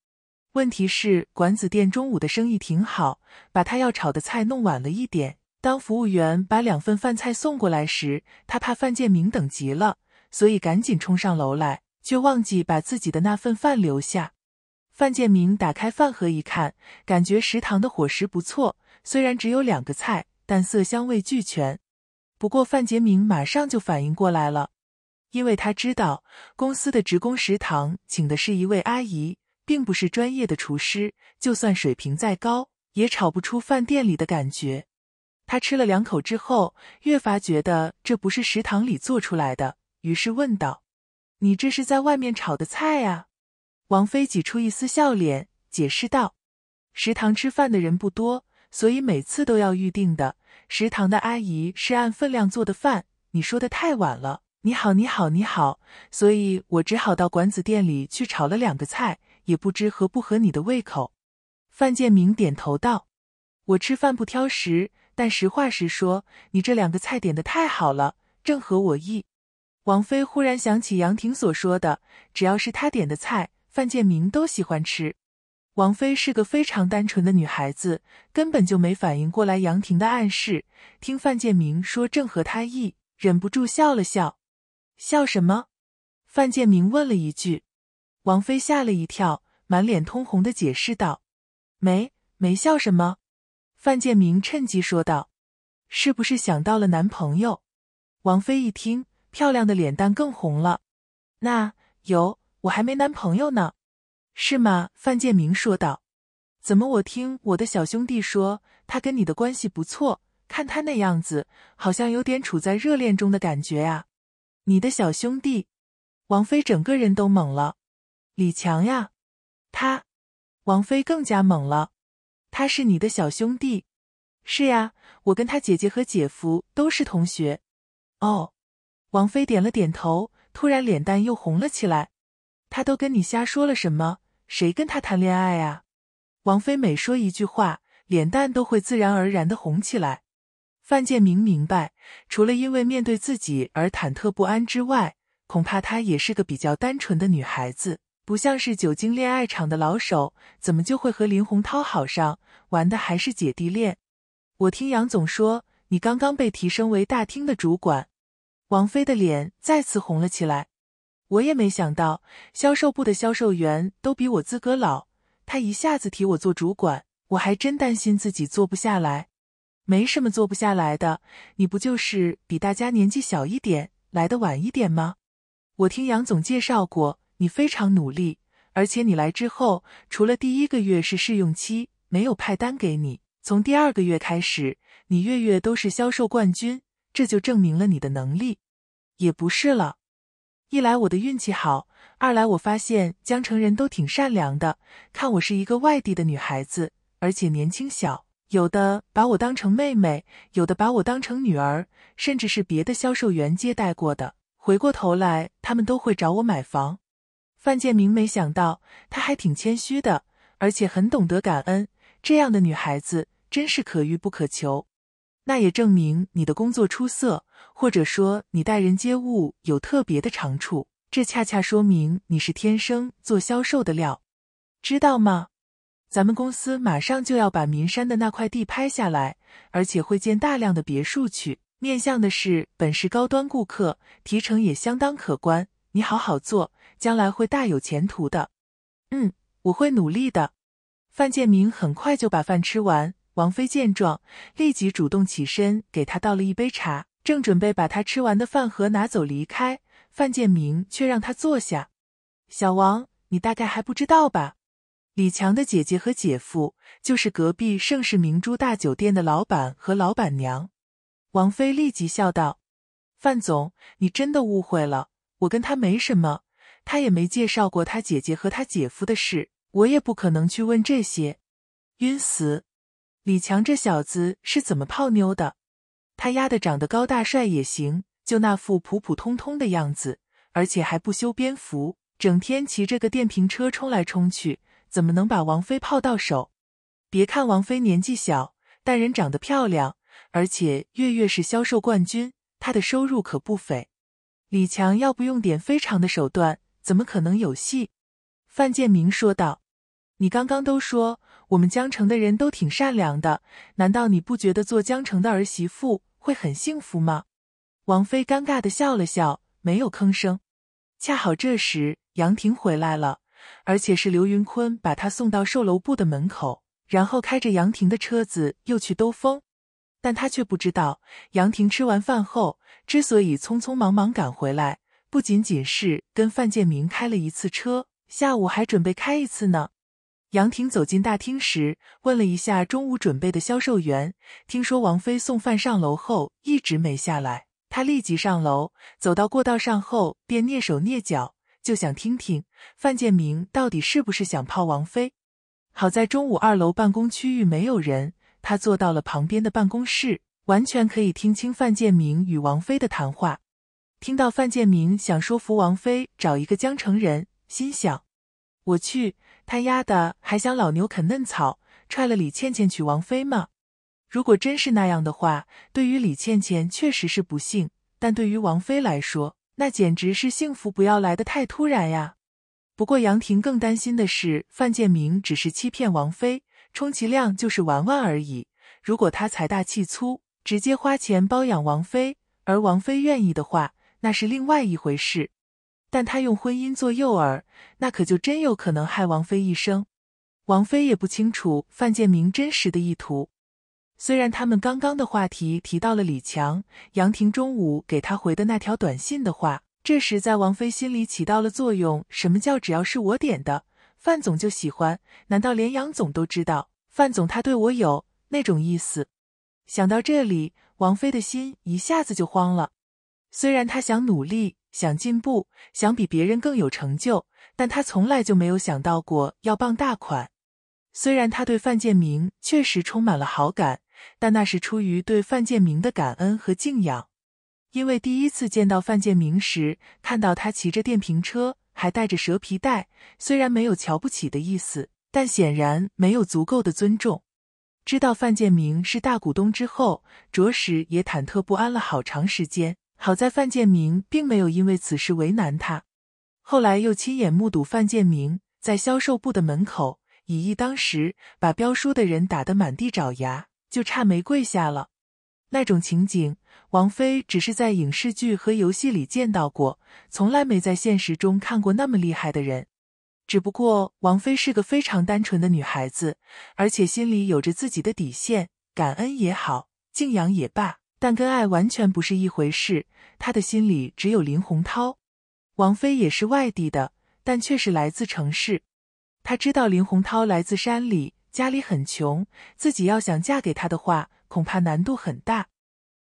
问题是，管子店中午的生意挺好，把他要炒的菜弄晚了一点。当服务员把两份饭菜送过来时，他怕范建明等急了，所以赶紧冲上楼来，却忘记把自己的那份饭留下。范建明打开饭盒一看，感觉食堂的伙食不错，虽然只有两个菜，但色香味俱全。不过范杰明马上就反应过来了，因为他知道公司的职工食堂请的是一位阿姨。并不是专业的厨师，就算水平再高，也炒不出饭店里的感觉。他吃了两口之后，越发觉得这不是食堂里做出来的，于是问道：“你这是在外面炒的菜啊？”王菲挤出一丝笑脸，解释道：“食堂吃饭的人不多，所以每次都要预定的。食堂的阿姨是按分量做的饭。你说的太晚了，你好，你好，你好，所以我只好到馆子店里去炒了两个菜。”也不知合不合你的胃口，范建明点头道：“我吃饭不挑食，但实话实说，你这两个菜点的太好了，正合我意。”王菲忽然想起杨婷所说的：“只要是她点的菜，范建明都喜欢吃。”王菲是个非常单纯的女孩子，根本就没反应过来杨婷的暗示。听范建明说正合他意，忍不住笑了笑。笑什么？范建明问了一句。王菲吓了一跳，满脸通红的解释道：“没，没笑什么。”范建明趁机说道：“是不是想到了男朋友？”王菲一听，漂亮的脸蛋更红了。“那有，我还没男朋友呢。”“是吗？”范建明说道。“怎么？我听我的小兄弟说，他跟你的关系不错，看他那样子，好像有点处在热恋中的感觉啊。”“你的小兄弟？”王菲整个人都懵了。李强呀，他，王菲更加懵了。他是你的小兄弟？是呀，我跟他姐姐和姐夫都是同学。哦，王菲点了点头，突然脸蛋又红了起来。他都跟你瞎说了什么？谁跟他谈恋爱啊？王菲每说一句话，脸蛋都会自然而然的红起来。范建明明白，除了因为面对自己而忐忑不安之外，恐怕她也是个比较单纯的女孩子。不像是久经恋爱场的老手，怎么就会和林洪涛好上？玩的还是姐弟恋？我听杨总说，你刚刚被提升为大厅的主管。王菲的脸再次红了起来。我也没想到，销售部的销售员都比我资格老，他一下子提我做主管，我还真担心自己做不下来。没什么做不下来的，你不就是比大家年纪小一点，来的晚一点吗？我听杨总介绍过。你非常努力，而且你来之后，除了第一个月是试用期没有派单给你，从第二个月开始，你月月都是销售冠军，这就证明了你的能力。也不是了，一来我的运气好，二来我发现江城人都挺善良的，看我是一个外地的女孩子，而且年轻小，有的把我当成妹妹，有的把我当成女儿，甚至是别的销售员接待过的，回过头来他们都会找我买房。范建明没想到，她还挺谦虚的，而且很懂得感恩。这样的女孩子真是可遇不可求。那也证明你的工作出色，或者说你待人接物有特别的长处，这恰恰说明你是天生做销售的料，知道吗？咱们公司马上就要把民山的那块地拍下来，而且会建大量的别墅去，面向的是本市高端顾客，提成也相当可观。你好好做。将来会大有前途的，嗯，我会努力的。范建明很快就把饭吃完。王菲见状，立即主动起身给他倒了一杯茶，正准备把他吃完的饭盒拿走离开，范建明却让他坐下。小王，你大概还不知道吧？李强的姐姐和姐夫就是隔壁盛世明珠大酒店的老板和老板娘。王菲立即笑道：“范总，你真的误会了，我跟他没什么。”他也没介绍过他姐姐和他姐夫的事，我也不可能去问这些。晕死！李强这小子是怎么泡妞的？他丫的长得高大帅也行，就那副普普通通的样子，而且还不修边幅，整天骑着个电瓶车冲来冲去，怎么能把王菲泡到手？别看王菲年纪小，但人长得漂亮，而且月月是销售冠军，她的收入可不菲。李强要不用点非常的手段？怎么可能有戏？范建明说道：“你刚刚都说我们江城的人都挺善良的，难道你不觉得做江城的儿媳妇会很幸福吗？”王菲尴尬的笑了笑，没有吭声。恰好这时杨婷回来了，而且是刘云坤把她送到售楼部的门口，然后开着杨婷的车子又去兜风。但他却不知道，杨婷吃完饭后之所以匆匆忙忙赶回来。不仅仅是跟范建明开了一次车，下午还准备开一次呢。杨婷走进大厅时，问了一下中午准备的销售员，听说王菲送饭上楼后一直没下来，她立即上楼，走到过道上后便蹑手蹑脚，就想听听范建明到底是不是想泡王菲。好在中午二楼办公区域没有人，她坐到了旁边的办公室，完全可以听清范建明与王菲的谈话。听到范建明想说服王菲找一个江城人，心想：我去，他丫的还想老牛啃嫩草，踹了李倩倩娶王菲吗？如果真是那样的话，对于李倩倩确实是不幸，但对于王菲来说，那简直是幸福。不要来得太突然呀！不过杨婷更担心的是，范建明只是欺骗王菲，充其量就是玩玩而已。如果他财大气粗，直接花钱包养王菲，而王菲愿意的话，那是另外一回事，但他用婚姻做诱饵，那可就真有可能害王菲一生。王菲也不清楚范建明真实的意图。虽然他们刚刚的话题提到了李强、杨婷中午给他回的那条短信的话，这时在王菲心里起到了作用。什么叫只要是我点的，范总就喜欢？难道连杨总都知道范总他对我有那种意思？想到这里，王菲的心一下子就慌了。虽然他想努力、想进步、想比别人更有成就，但他从来就没有想到过要傍大款。虽然他对范建明确实充满了好感，但那是出于对范建明的感恩和敬仰。因为第一次见到范建明时，看到他骑着电瓶车，还带着蛇皮袋，虽然没有瞧不起的意思，但显然没有足够的尊重。知道范建明是大股东之后，着实也忐忑不安了好长时间。好在范建明并没有因为此事为难他，后来又亲眼目睹范建明在销售部的门口以一当十，把标书的人打得满地找牙，就差没跪下了。那种情景，王菲只是在影视剧和游戏里见到过，从来没在现实中看过那么厉害的人。只不过王菲是个非常单纯的女孩子，而且心里有着自己的底线，感恩也好，敬仰也罢。但跟爱完全不是一回事，他的心里只有林洪涛。王菲也是外地的，但却是来自城市。他知道林洪涛来自山里，家里很穷，自己要想嫁给他的话，恐怕难度很大。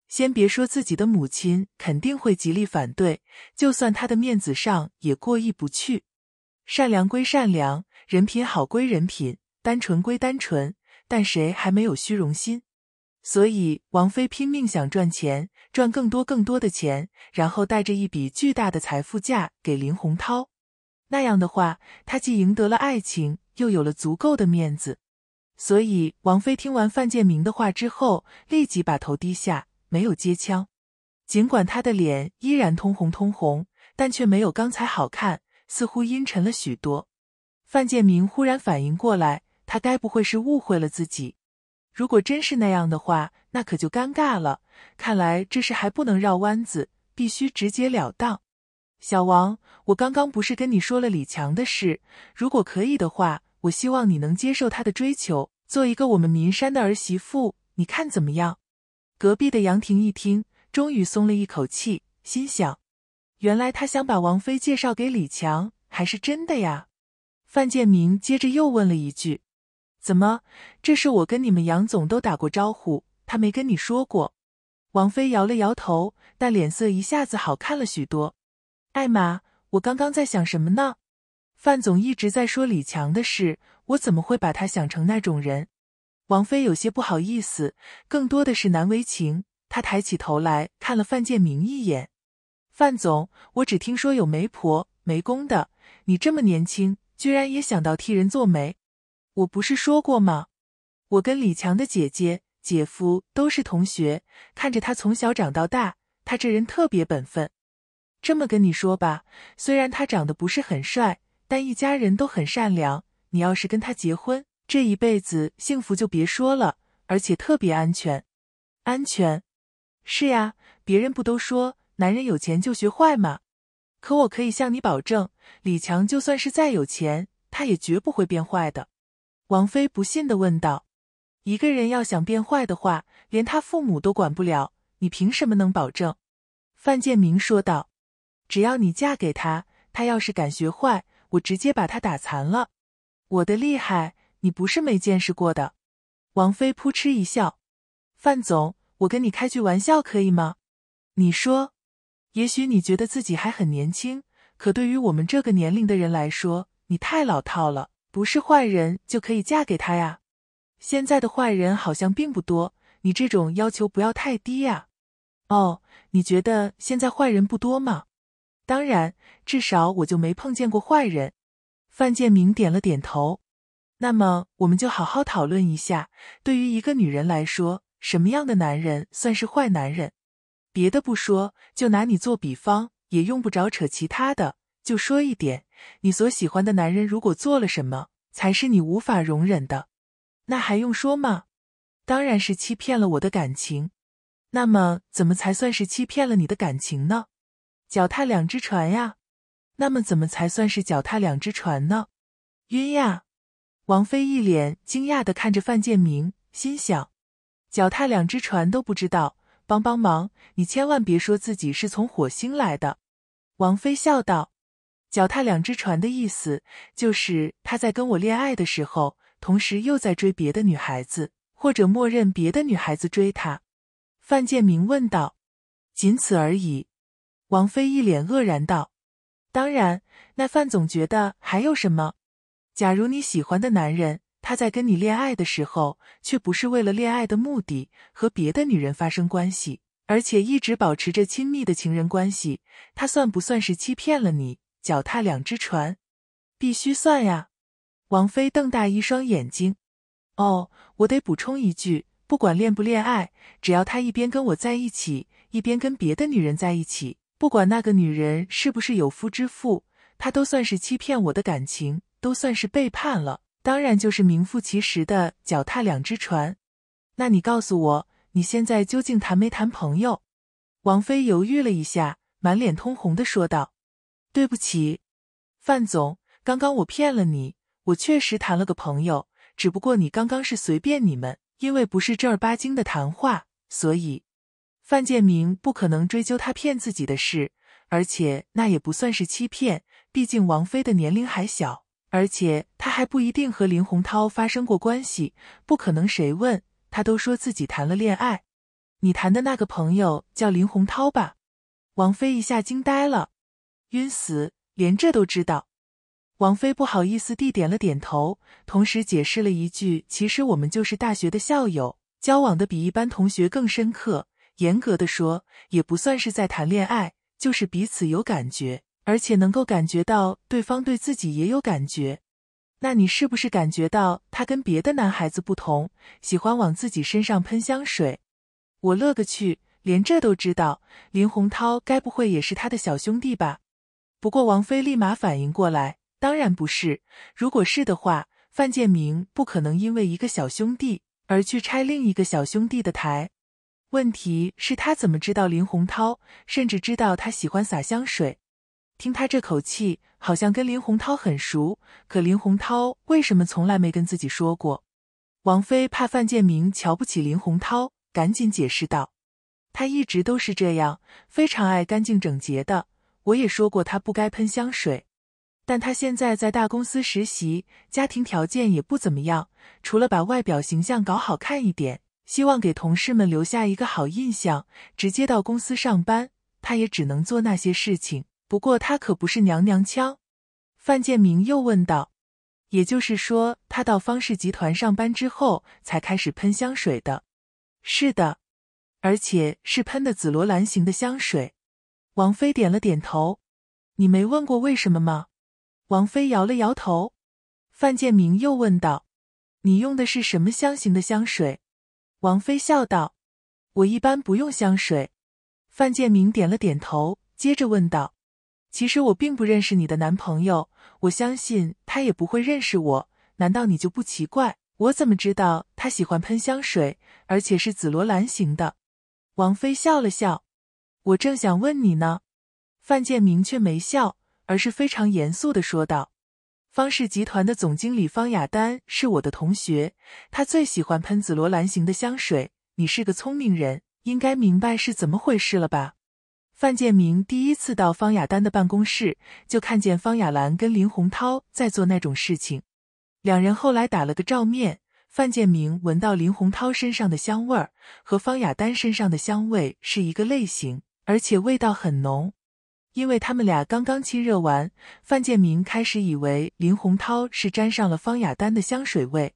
先别说自己的母亲肯定会极力反对，就算他的面子上也过意不去。善良归善良，人品好归人品，单纯归单纯，但谁还没有虚荣心？所以，王菲拼命想赚钱，赚更多更多的钱，然后带着一笔巨大的财富嫁给林洪涛。那样的话，她既赢得了爱情，又有了足够的面子。所以，王菲听完范建明的话之后，立即把头低下，没有接枪。尽管她的脸依然通红通红，但却没有刚才好看，似乎阴沉了许多。范建明忽然反应过来，他该不会是误会了自己？如果真是那样的话，那可就尴尬了。看来这事还不能绕弯子，必须直截了当。小王，我刚刚不是跟你说了李强的事？如果可以的话，我希望你能接受他的追求，做一个我们民山的儿媳妇，你看怎么样？隔壁的杨婷一听，终于松了一口气，心想：原来他想把王菲介绍给李强，还是真的呀？范建明接着又问了一句。怎么？这事我跟你们杨总都打过招呼，他没跟你说过。王菲摇了摇头，但脸色一下子好看了许多。艾玛，我刚刚在想什么呢？范总一直在说李强的事，我怎么会把他想成那种人？王菲有些不好意思，更多的是难为情。她抬起头来看了范建明一眼。范总，我只听说有媒婆、媒公的，你这么年轻，居然也想到替人做媒。我不是说过吗？我跟李强的姐姐、姐夫都是同学，看着他从小长到大，他这人特别本分。这么跟你说吧，虽然他长得不是很帅，但一家人都很善良。你要是跟他结婚，这一辈子幸福就别说了，而且特别安全。安全？是呀，别人不都说男人有钱就学坏吗？可我可以向你保证，李强就算是再有钱，他也绝不会变坏的。王菲不信的问道：“一个人要想变坏的话，连他父母都管不了，你凭什么能保证？”范建明说道：“只要你嫁给他，他要是敢学坏，我直接把他打残了。我的厉害，你不是没见识过的。”王菲扑哧一笑：“范总，我跟你开句玩笑可以吗？你说，也许你觉得自己还很年轻，可对于我们这个年龄的人来说，你太老套了。”不是坏人就可以嫁给他呀？现在的坏人好像并不多，你这种要求不要太低呀。哦，你觉得现在坏人不多吗？当然，至少我就没碰见过坏人。范建明点了点头。那么我们就好好讨论一下，对于一个女人来说，什么样的男人算是坏男人？别的不说，就拿你做比方，也用不着扯其他的。就说一点，你所喜欢的男人如果做了什么才是你无法容忍的，那还用说吗？当然是欺骗了我的感情。那么怎么才算是欺骗了你的感情呢？脚踏两只船呀。那么怎么才算是脚踏两只船呢？晕呀！王菲一脸惊讶的看着范建明，心想：脚踏两只船都不知道，帮帮忙，你千万别说自己是从火星来的。王菲笑道。脚踏两只船的意思，就是他在跟我恋爱的时候，同时又在追别的女孩子，或者默认别的女孩子追他。范建明问道：“仅此而已？”王菲一脸愕然道：“当然。”那范总觉得还有什么？假如你喜欢的男人，他在跟你恋爱的时候，却不是为了恋爱的目的和别的女人发生关系，而且一直保持着亲密的情人关系，他算不算是欺骗了你？脚踏两只船，必须算呀！王菲瞪大一双眼睛。哦，我得补充一句，不管恋不恋爱，只要他一边跟我在一起，一边跟别的女人在一起，不管那个女人是不是有夫之妇，他都算是欺骗我的感情，都算是背叛了。当然，就是名副其实的脚踏两只船。那你告诉我，你现在究竟谈没谈朋友？王菲犹豫了一下，满脸通红的说道。对不起，范总，刚刚我骗了你。我确实谈了个朋友，只不过你刚刚是随便你们，因为不是正儿八经的谈话，所以范建明不可能追究他骗自己的事。而且那也不算是欺骗，毕竟王菲的年龄还小，而且他还不一定和林洪涛发生过关系，不可能谁问他都说自己谈了恋爱。你谈的那个朋友叫林洪涛吧？王菲一下惊呆了。晕死，连这都知道！王菲不好意思地点了点头，同时解释了一句：“其实我们就是大学的校友，交往的比一般同学更深刻。严格的说，也不算是在谈恋爱，就是彼此有感觉，而且能够感觉到对方对自己也有感觉。那你是不是感觉到他跟别的男孩子不同，喜欢往自己身上喷香水？”我勒个去，连这都知道！林洪涛该不会也是他的小兄弟吧？不过，王菲立马反应过来，当然不是。如果是的话，范建明不可能因为一个小兄弟而去拆另一个小兄弟的台。问题是他怎么知道林洪涛，甚至知道他喜欢洒香水？听他这口气，好像跟林洪涛很熟。可林洪涛为什么从来没跟自己说过？王菲怕范建明瞧不起林洪涛，赶紧解释道：“他一直都是这样，非常爱干净整洁的。”我也说过他不该喷香水，但他现在在大公司实习，家庭条件也不怎么样。除了把外表形象搞好看一点，希望给同事们留下一个好印象，直接到公司上班，他也只能做那些事情。不过他可不是娘娘腔。范建明又问道：“也就是说，他到方氏集团上班之后才开始喷香水的？是的，而且是喷的紫罗兰型的香水。”王菲点了点头，你没问过为什么吗？王菲摇了摇头。范建明又问道：“你用的是什么香型的香水？”王菲笑道：“我一般不用香水。”范建明点了点头，接着问道：“其实我并不认识你的男朋友，我相信他也不会认识我。难道你就不奇怪？我怎么知道他喜欢喷香水，而且是紫罗兰型的？”王菲笑了笑。我正想问你呢，范建明却没笑，而是非常严肃的说道：“方氏集团的总经理方雅丹是我的同学，他最喜欢喷紫罗兰型的香水。你是个聪明人，应该明白是怎么回事了吧？”范建明第一次到方雅丹的办公室，就看见方雅兰跟林洪涛在做那种事情。两人后来打了个照面，范建明闻到林洪涛身上的香味儿和方雅丹身上的香味是一个类型。而且味道很浓，因为他们俩刚刚亲热完，范建明开始以为林洪涛是沾上了方雅丹的香水味。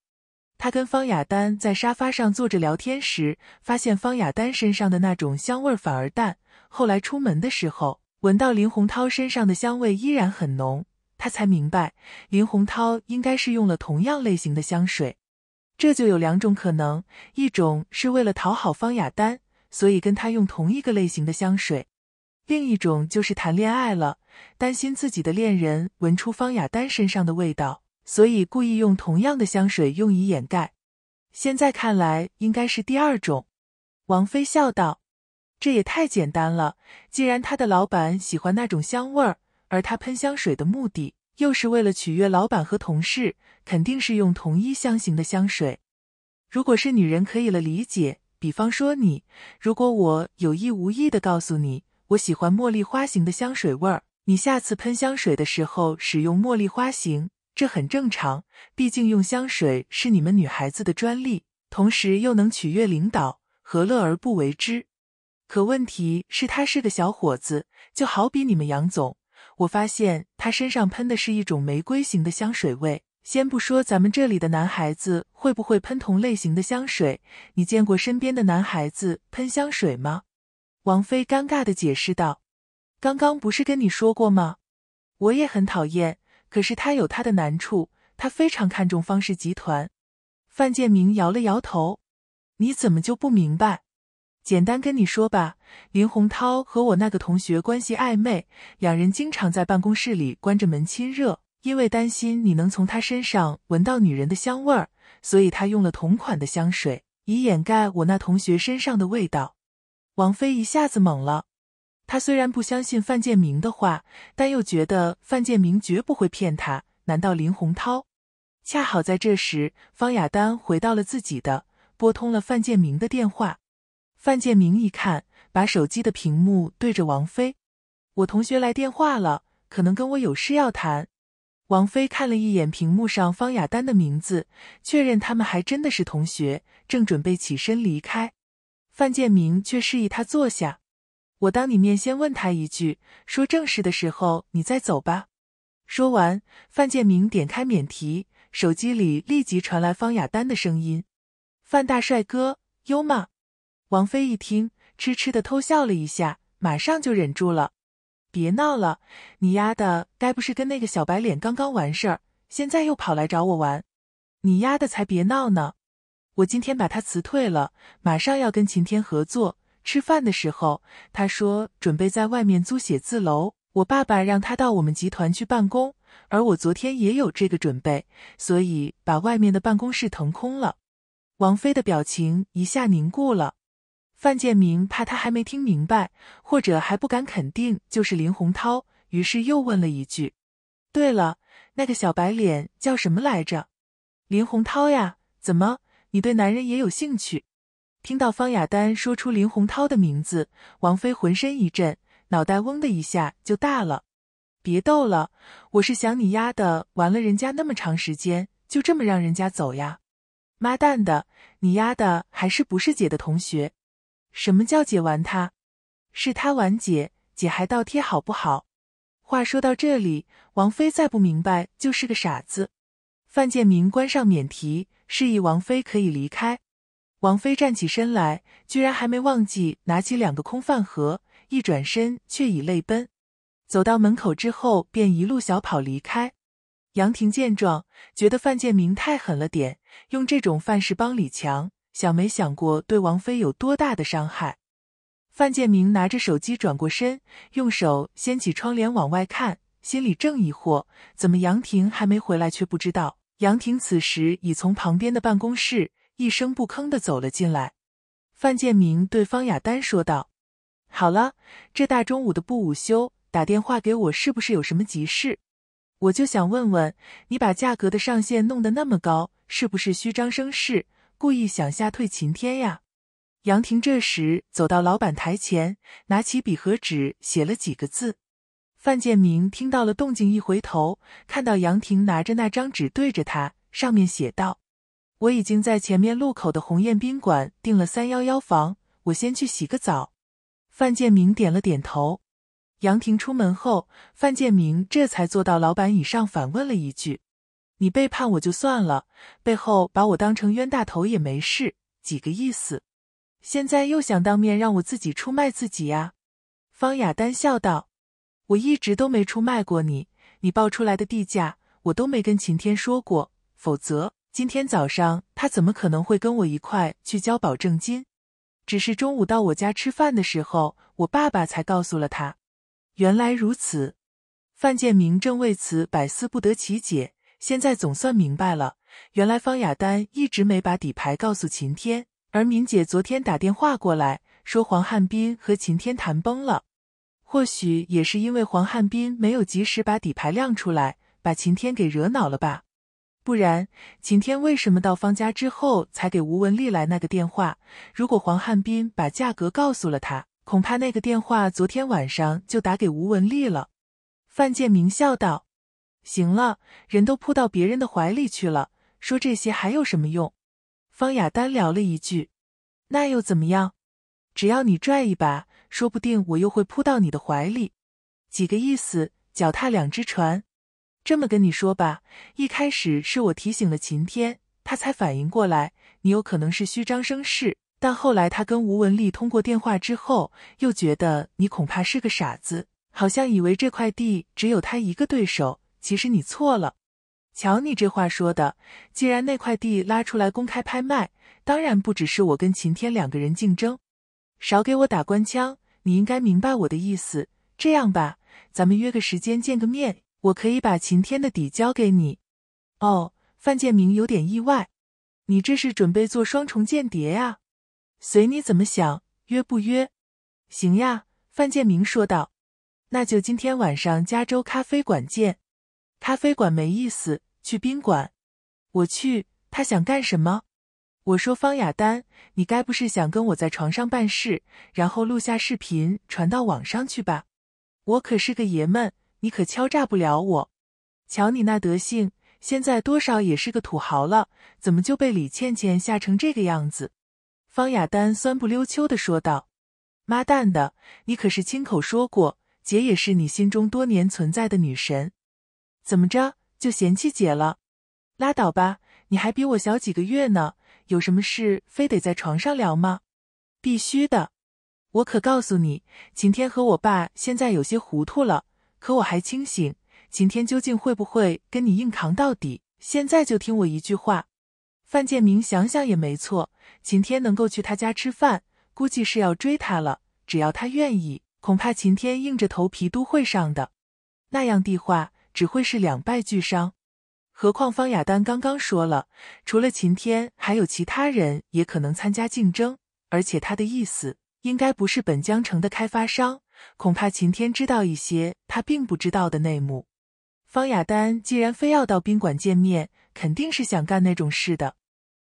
他跟方雅丹在沙发上坐着聊天时，发现方雅丹身上的那种香味反而淡。后来出门的时候，闻到林洪涛身上的香味依然很浓，他才明白林洪涛应该是用了同样类型的香水。这就有两种可能：一种是为了讨好方雅丹。所以跟他用同一个类型的香水，另一种就是谈恋爱了，担心自己的恋人闻出方雅丹身上的味道，所以故意用同样的香水用以掩盖。现在看来应该是第二种。王菲笑道：“这也太简单了，既然他的老板喜欢那种香味儿，而他喷香水的目的又是为了取悦老板和同事，肯定是用同一香型的香水。如果是女人，可以了理解。”比方说你，如果我有意无意的告诉你，我喜欢茉莉花型的香水味儿，你下次喷香水的时候使用茉莉花型，这很正常，毕竟用香水是你们女孩子的专利，同时又能取悦领导，何乐而不为之？可问题是，他是个小伙子，就好比你们杨总，我发现他身上喷的是一种玫瑰型的香水味。先不说咱们这里的男孩子会不会喷同类型的香水，你见过身边的男孩子喷香水吗？王菲尴尬的解释道：“刚刚不是跟你说过吗？我也很讨厌，可是他有他的难处，他非常看重方氏集团。”范建明摇了摇头：“你怎么就不明白？简单跟你说吧，林洪涛和我那个同学关系暧昧，两人经常在办公室里关着门亲热。”因为担心你能从他身上闻到女人的香味儿，所以他用了同款的香水，以掩盖我那同学身上的味道。王菲一下子懵了。她虽然不相信范建明的话，但又觉得范建明绝不会骗她。难道林洪涛？恰好在这时，方雅丹回到了自己的，拨通了范建明的电话。范建明一看，把手机的屏幕对着王菲：“我同学来电话了，可能跟我有事要谈。”王菲看了一眼屏幕上方雅丹的名字，确认他们还真的是同学，正准备起身离开，范建明却示意他坐下。我当你面先问他一句，说正事的时候你再走吧。说完，范建明点开免提，手机里立即传来方雅丹的声音：“范大帅哥，优吗？”王菲一听，痴痴的偷笑了一下，马上就忍住了。别闹了，你丫的该不是跟那个小白脸刚刚完事儿，现在又跑来找我玩？你丫的才别闹呢！我今天把他辞退了，马上要跟秦天合作。吃饭的时候，他说准备在外面租写字楼，我爸爸让他到我们集团去办公，而我昨天也有这个准备，所以把外面的办公室腾空了。王菲的表情一下凝固了。范建明怕他还没听明白，或者还不敢肯定就是林洪涛，于是又问了一句：“对了，那个小白脸叫什么来着？”林洪涛呀？怎么，你对男人也有兴趣？听到方雅丹说出林洪涛的名字，王菲浑身一震，脑袋嗡的一下就大了。别逗了，我是想你丫的，玩了人家那么长时间，就这么让人家走呀？妈蛋的，你丫的还是不是姐的同学？什么叫姐玩他，是他玩姐，姐还倒贴，好不好？话说到这里，王菲再不明白就是个傻子。范建明关上免提，示意王菲可以离开。王菲站起身来，居然还没忘记拿起两个空饭盒，一转身却已泪奔，走到门口之后便一路小跑离开。杨婷见状，觉得范建明太狠了点，用这种范式帮李强。想没想过对王菲有多大的伤害？范建明拿着手机转过身，用手掀起窗帘往外看，心里正疑惑：怎么杨婷还没回来？却不知道杨婷此时已从旁边的办公室一声不吭的走了进来。范建明对方雅丹说道：“好了，这大中午的不午休，打电话给我是不是有什么急事？我就想问问，你把价格的上限弄得那么高，是不是虚张声势？”故意想吓退秦天呀！杨婷这时走到老板台前，拿起笔和纸写了几个字。范建明听到了动静，一回头看到杨婷拿着那张纸对着他，上面写道：“我已经在前面路口的鸿雁宾馆订了三幺幺房，我先去洗个澡。”范建明点了点头。杨婷出门后，范建明这才坐到老板椅上，反问了一句。你背叛我就算了，背后把我当成冤大头也没事，几个意思？现在又想当面让我自己出卖自己啊？方雅丹笑道：“我一直都没出卖过你，你报出来的地价我都没跟秦天说过，否则今天早上他怎么可能会跟我一块去交保证金？只是中午到我家吃饭的时候，我爸爸才告诉了他。原来如此。”范建明正为此百思不得其解。现在总算明白了，原来方雅丹一直没把底牌告诉秦天，而敏姐昨天打电话过来，说黄汉斌和秦天谈崩了，或许也是因为黄汉斌没有及时把底牌亮出来，把秦天给惹恼了吧？不然，秦天为什么到方家之后才给吴文丽来那个电话？如果黄汉斌把价格告诉了他，恐怕那个电话昨天晚上就打给吴文丽了。范建明笑道。行了，人都扑到别人的怀里去了，说这些还有什么用？方雅丹聊了一句：“那又怎么样？只要你拽一把，说不定我又会扑到你的怀里。”几个意思？脚踏两只船？这么跟你说吧，一开始是我提醒了秦天，他才反应过来你有可能是虚张声势，但后来他跟吴文丽通过电话之后，又觉得你恐怕是个傻子，好像以为这块地只有他一个对手。其实你错了，瞧你这话说的。既然那块地拉出来公开拍卖，当然不只是我跟秦天两个人竞争。少给我打官腔，你应该明白我的意思。这样吧，咱们约个时间见个面，我可以把秦天的底交给你。哦，范建明有点意外，你这是准备做双重间谍啊？随你怎么想，约不约？行呀，范建明说道。那就今天晚上加州咖啡馆见。咖啡馆没意思，去宾馆。我去，他想干什么？我说方雅丹，你该不是想跟我在床上办事，然后录下视频传到网上去吧？我可是个爷们，你可敲诈不了我。瞧你那德性，现在多少也是个土豪了，怎么就被李倩倩吓成这个样子？方雅丹酸不溜秋的说道：“妈蛋的，你可是亲口说过，姐也是你心中多年存在的女神。”怎么着就嫌弃姐了？拉倒吧！你还比我小几个月呢，有什么事非得在床上聊吗？必须的！我可告诉你，秦天和我爸现在有些糊涂了，可我还清醒。秦天究竟会不会跟你硬扛到底？现在就听我一句话。范建明，想想也没错，秦天能够去他家吃饭，估计是要追他了。只要他愿意，恐怕秦天硬着头皮都会上的。那样的话。只会是两败俱伤，何况方雅丹刚刚说了，除了秦天，还有其他人也可能参加竞争，而且他的意思应该不是本江城的开发商，恐怕秦天知道一些他并不知道的内幕。方雅丹既然非要到宾馆见面，肯定是想干那种事的。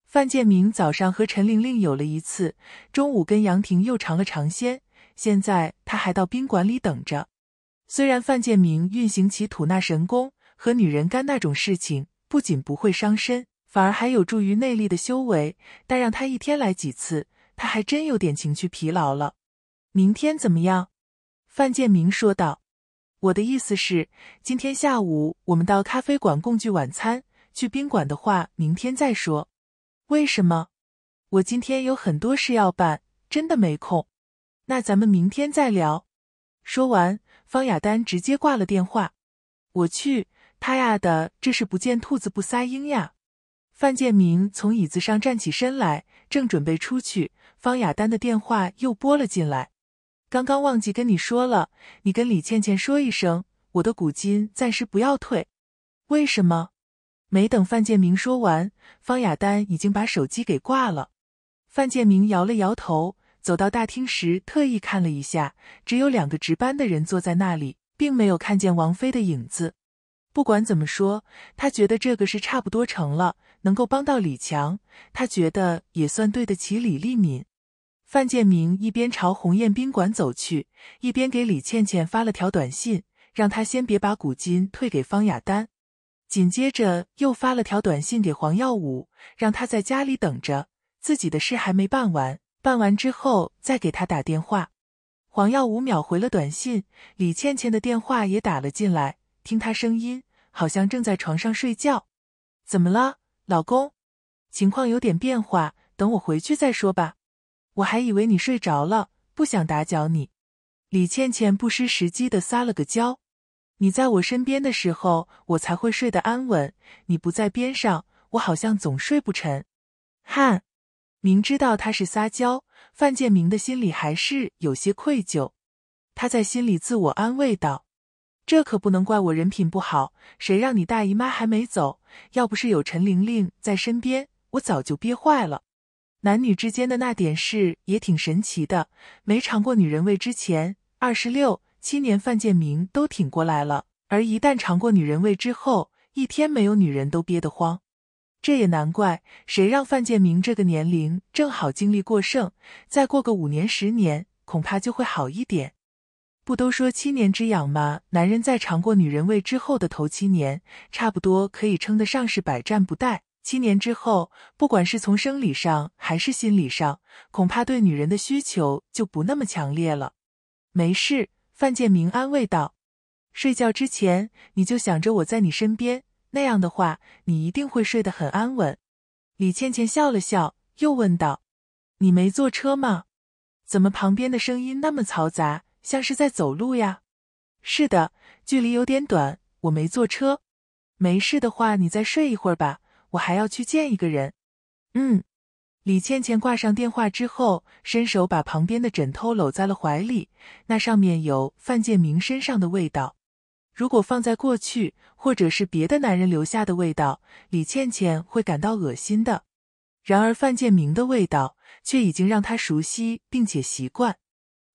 范建明早上和陈玲玲有了一次，中午跟杨婷又尝了尝鲜，现在他还到宾馆里等着。虽然范建明运行起吐纳神功和女人干那种事情，不仅不会伤身，反而还有助于内力的修为，但让他一天来几次，他还真有点情绪疲劳了。明天怎么样？范建明说道：“我的意思是，今天下午我们到咖啡馆共聚晚餐，去宾馆的话，明天再说。为什么？我今天有很多事要办，真的没空。那咱们明天再聊。”说完。方雅丹直接挂了电话，我去，他丫的，这是不见兔子不撒鹰呀！范建明从椅子上站起身来，正准备出去，方雅丹的电话又拨了进来。刚刚忘记跟你说了，你跟李倩倩说一声，我的股金暂时不要退。为什么？没等范建明说完，方雅丹已经把手机给挂了。范建明摇了摇头。走到大厅时，特意看了一下，只有两个值班的人坐在那里，并没有看见王菲的影子。不管怎么说，他觉得这个是差不多成了，能够帮到李强，他觉得也算对得起李立敏。范建明一边朝鸿雁宾馆走去，一边给李倩倩发了条短信，让他先别把股金退给方雅丹。紧接着又发了条短信给黄耀武，让他在家里等着，自己的事还没办完。办完之后再给他打电话。黄耀五秒回了短信，李倩倩的电话也打了进来。听她声音，好像正在床上睡觉。怎么了，老公？情况有点变化，等我回去再说吧。我还以为你睡着了，不想打搅你。李倩倩不失时机的撒了个娇：“你在我身边的时候，我才会睡得安稳。你不在边上，我好像总睡不沉。”哈。明知道他是撒娇，范建明的心里还是有些愧疚。他在心里自我安慰道：“这可不能怪我人品不好，谁让你大姨妈还没走？要不是有陈玲玲在身边，我早就憋坏了。男女之间的那点事也挺神奇的，没尝过女人味之前，二十六七年范建明都挺过来了；而一旦尝过女人味之后，一天没有女人都憋得慌。”这也难怪，谁让范建明这个年龄正好精力过剩？再过个五年十年，恐怕就会好一点。不都说七年之痒吗？男人在尝过女人味之后的头七年，差不多可以称得上是百战不殆。七年之后，不管是从生理上还是心理上，恐怕对女人的需求就不那么强烈了。没事，范建明安慰道：“睡觉之前，你就想着我在你身边。”那样的话，你一定会睡得很安稳。李倩倩笑了笑，又问道：“你没坐车吗？怎么旁边的声音那么嘈杂，像是在走路呀？”“是的，距离有点短，我没坐车。没事的话，你再睡一会儿吧，我还要去见一个人。”“嗯。”李倩倩挂上电话之后，伸手把旁边的枕头搂在了怀里，那上面有范建明身上的味道。如果放在过去，或者是别的男人留下的味道，李倩倩会感到恶心的。然而范建明的味道却已经让她熟悉并且习惯。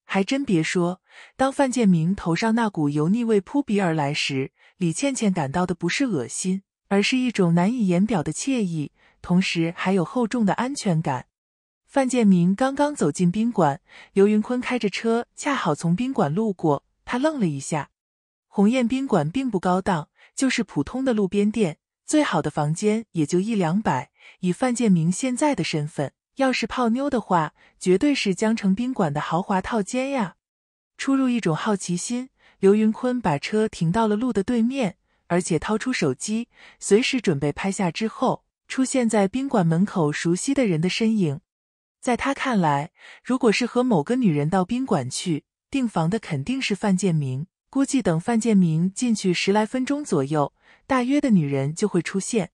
还真别说，当范建明头上那股油腻味扑鼻而来时，李倩倩感到的不是恶心，而是一种难以言表的惬意，同时还有厚重的安全感。范建明刚刚走进宾馆，刘云坤开着车恰好从宾馆路过，他愣了一下。鸿雁宾馆并不高档，就是普通的路边店。最好的房间也就一两百。以范建明现在的身份，要是泡妞的话，绝对是江城宾馆的豪华套间呀。出入一种好奇心，刘云坤把车停到了路的对面，而且掏出手机，随时准备拍下之后出现在宾馆门口熟悉的人的身影。在他看来，如果是和某个女人到宾馆去订房的，肯定是范建明。估计等范建明进去十来分钟左右，大约的女人就会出现。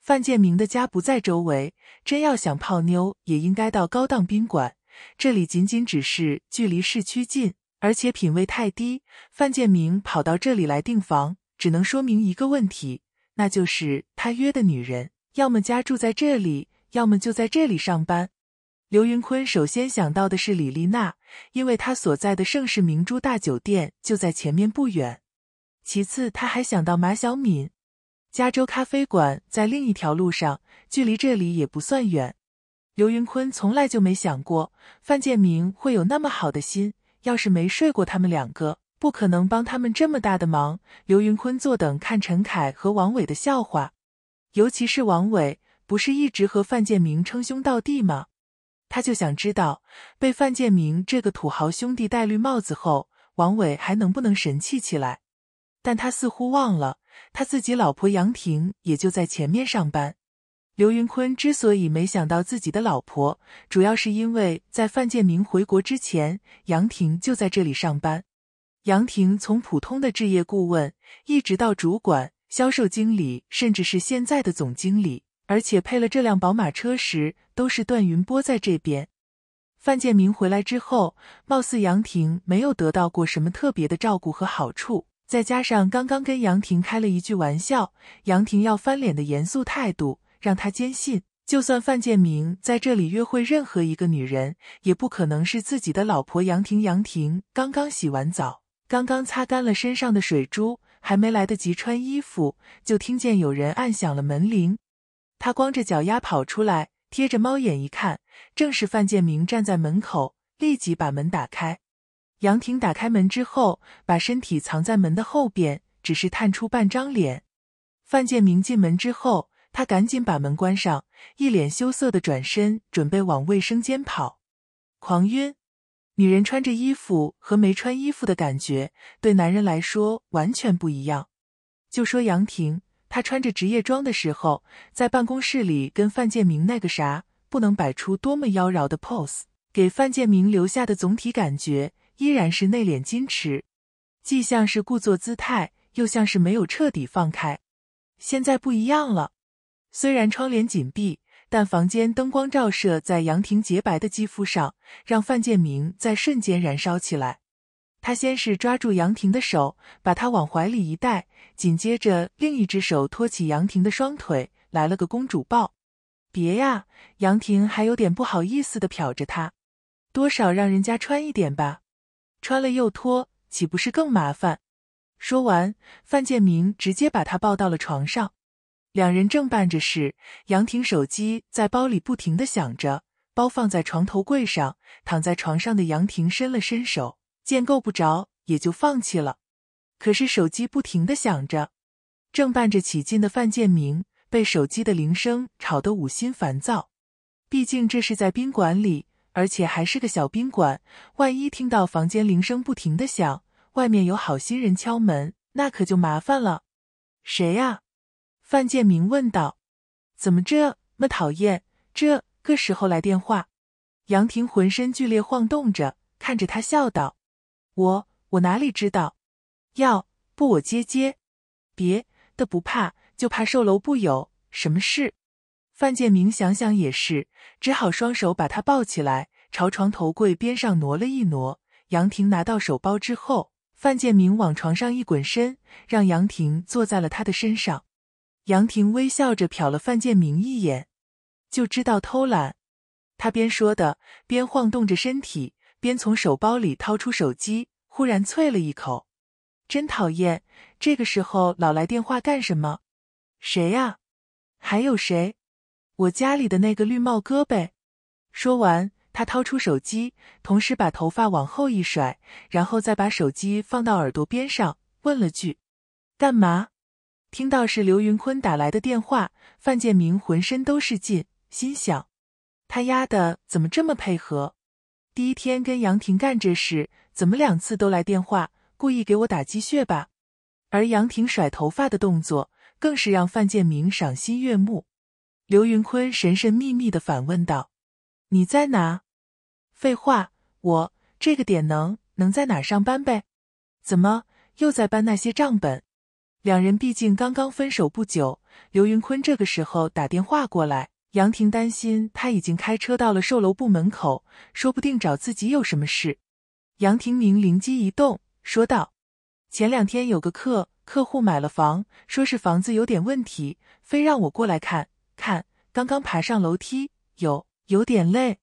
范建明的家不在周围，真要想泡妞，也应该到高档宾馆。这里仅仅只是距离市区近，而且品位太低。范建明跑到这里来订房，只能说明一个问题，那就是他约的女人，要么家住在这里，要么就在这里上班。刘云坤首先想到的是李丽娜，因为他所在的盛世明珠大酒店就在前面不远。其次，他还想到马小敏，加州咖啡馆在另一条路上，距离这里也不算远。刘云坤从来就没想过范建明会有那么好的心，要是没睡过他们两个，不可能帮他们这么大的忙。刘云坤坐等看陈凯和王伟的笑话，尤其是王伟，不是一直和范建明称兄道弟吗？他就想知道，被范建明这个土豪兄弟戴绿帽子后，王伟还能不能神气起来？但他似乎忘了，他自己老婆杨婷也就在前面上班。刘云坤之所以没想到自己的老婆，主要是因为在范建明回国之前，杨婷就在这里上班。杨婷从普通的置业顾问，一直到主管、销售经理，甚至是现在的总经理。而且配了这辆宝马车时，都是段云波在这边。范建明回来之后，貌似杨婷没有得到过什么特别的照顾和好处。再加上刚刚跟杨婷开了一句玩笑，杨婷要翻脸的严肃态度，让他坚信，就算范建明在这里约会任何一个女人，也不可能是自己的老婆杨婷。杨婷刚刚洗完澡，刚刚擦干了身上的水珠，还没来得及穿衣服，就听见有人按响了门铃。他光着脚丫跑出来，贴着猫眼一看，正是范建明站在门口，立即把门打开。杨婷打开门之后，把身体藏在门的后边，只是探出半张脸。范建明进门之后，他赶紧把门关上，一脸羞涩的转身，准备往卫生间跑。狂晕，女人穿着衣服和没穿衣服的感觉，对男人来说完全不一样。就说杨婷。她穿着职业装的时候，在办公室里跟范建明那个啥，不能摆出多么妖娆的 pose，给范建明留下的总体感觉依然是内敛矜持，既像是故作姿态，又像是没有彻底放开。现在不一样了，虽然窗帘紧闭，但房间灯光照射在杨婷洁白的肌肤上，让范建明在瞬间燃烧起来。他先是抓住杨婷的手，把她往怀里一带，紧接着另一只手托起杨婷的双腿，来了个公主抱。别呀，杨婷还有点不好意思的瞟着他，多少让人家穿一点吧，穿了又脱，岂不是更麻烦？说完，范建明直接把她抱到了床上。两人正办着事，杨婷手机在包里不停的响着，包放在床头柜上，躺在床上的杨婷伸了伸手。见够不着，也就放弃了。可是手机不停的响着，正伴着起劲的范建明被手机的铃声吵得五心烦躁。毕竟这是在宾馆里，而且还是个小宾馆，万一听到房间铃声不停的响，外面有好心人敲门，那可就麻烦了。谁呀？范建明问道。怎么这么讨厌？这个时候来电话？杨婷浑身剧烈晃动着，看着他笑道。我我哪里知道？要不我接接？别的不怕，就怕售楼部有什么事。范建明想想也是，只好双手把他抱起来，朝床头柜边上挪了一挪。杨婷拿到手包之后，范建明往床上一滚身，让杨婷坐在了他的身上。杨婷微笑着瞟了范建明一眼，就知道偷懒。他边说的边晃动着身体。边从手包里掏出手机，忽然啐了一口：“真讨厌！这个时候老来电话干什么？谁呀？还有谁？我家里的那个绿帽哥呗。”说完，他掏出手机，同时把头发往后一甩，然后再把手机放到耳朵边上，问了句：“干嘛？”听到是刘云坤打来的电话，范建明浑身都是劲，心想：“他丫的怎么这么配合？”第一天跟杨婷干这事，怎么两次都来电话？故意给我打鸡血吧？而杨婷甩头发的动作更是让范建明赏心悦目。刘云坤神神秘秘的反问道：“你在哪？”废话，我这个点能能在哪上班呗？怎么又在搬那些账本？两人毕竟刚刚分手不久，刘云坤这个时候打电话过来。杨婷担心他已经开车到了售楼部门口，说不定找自己有什么事。杨婷明灵机一动，说道：“前两天有个客客户买了房，说是房子有点问题，非让我过来看看。刚刚爬上楼梯，有有点累。”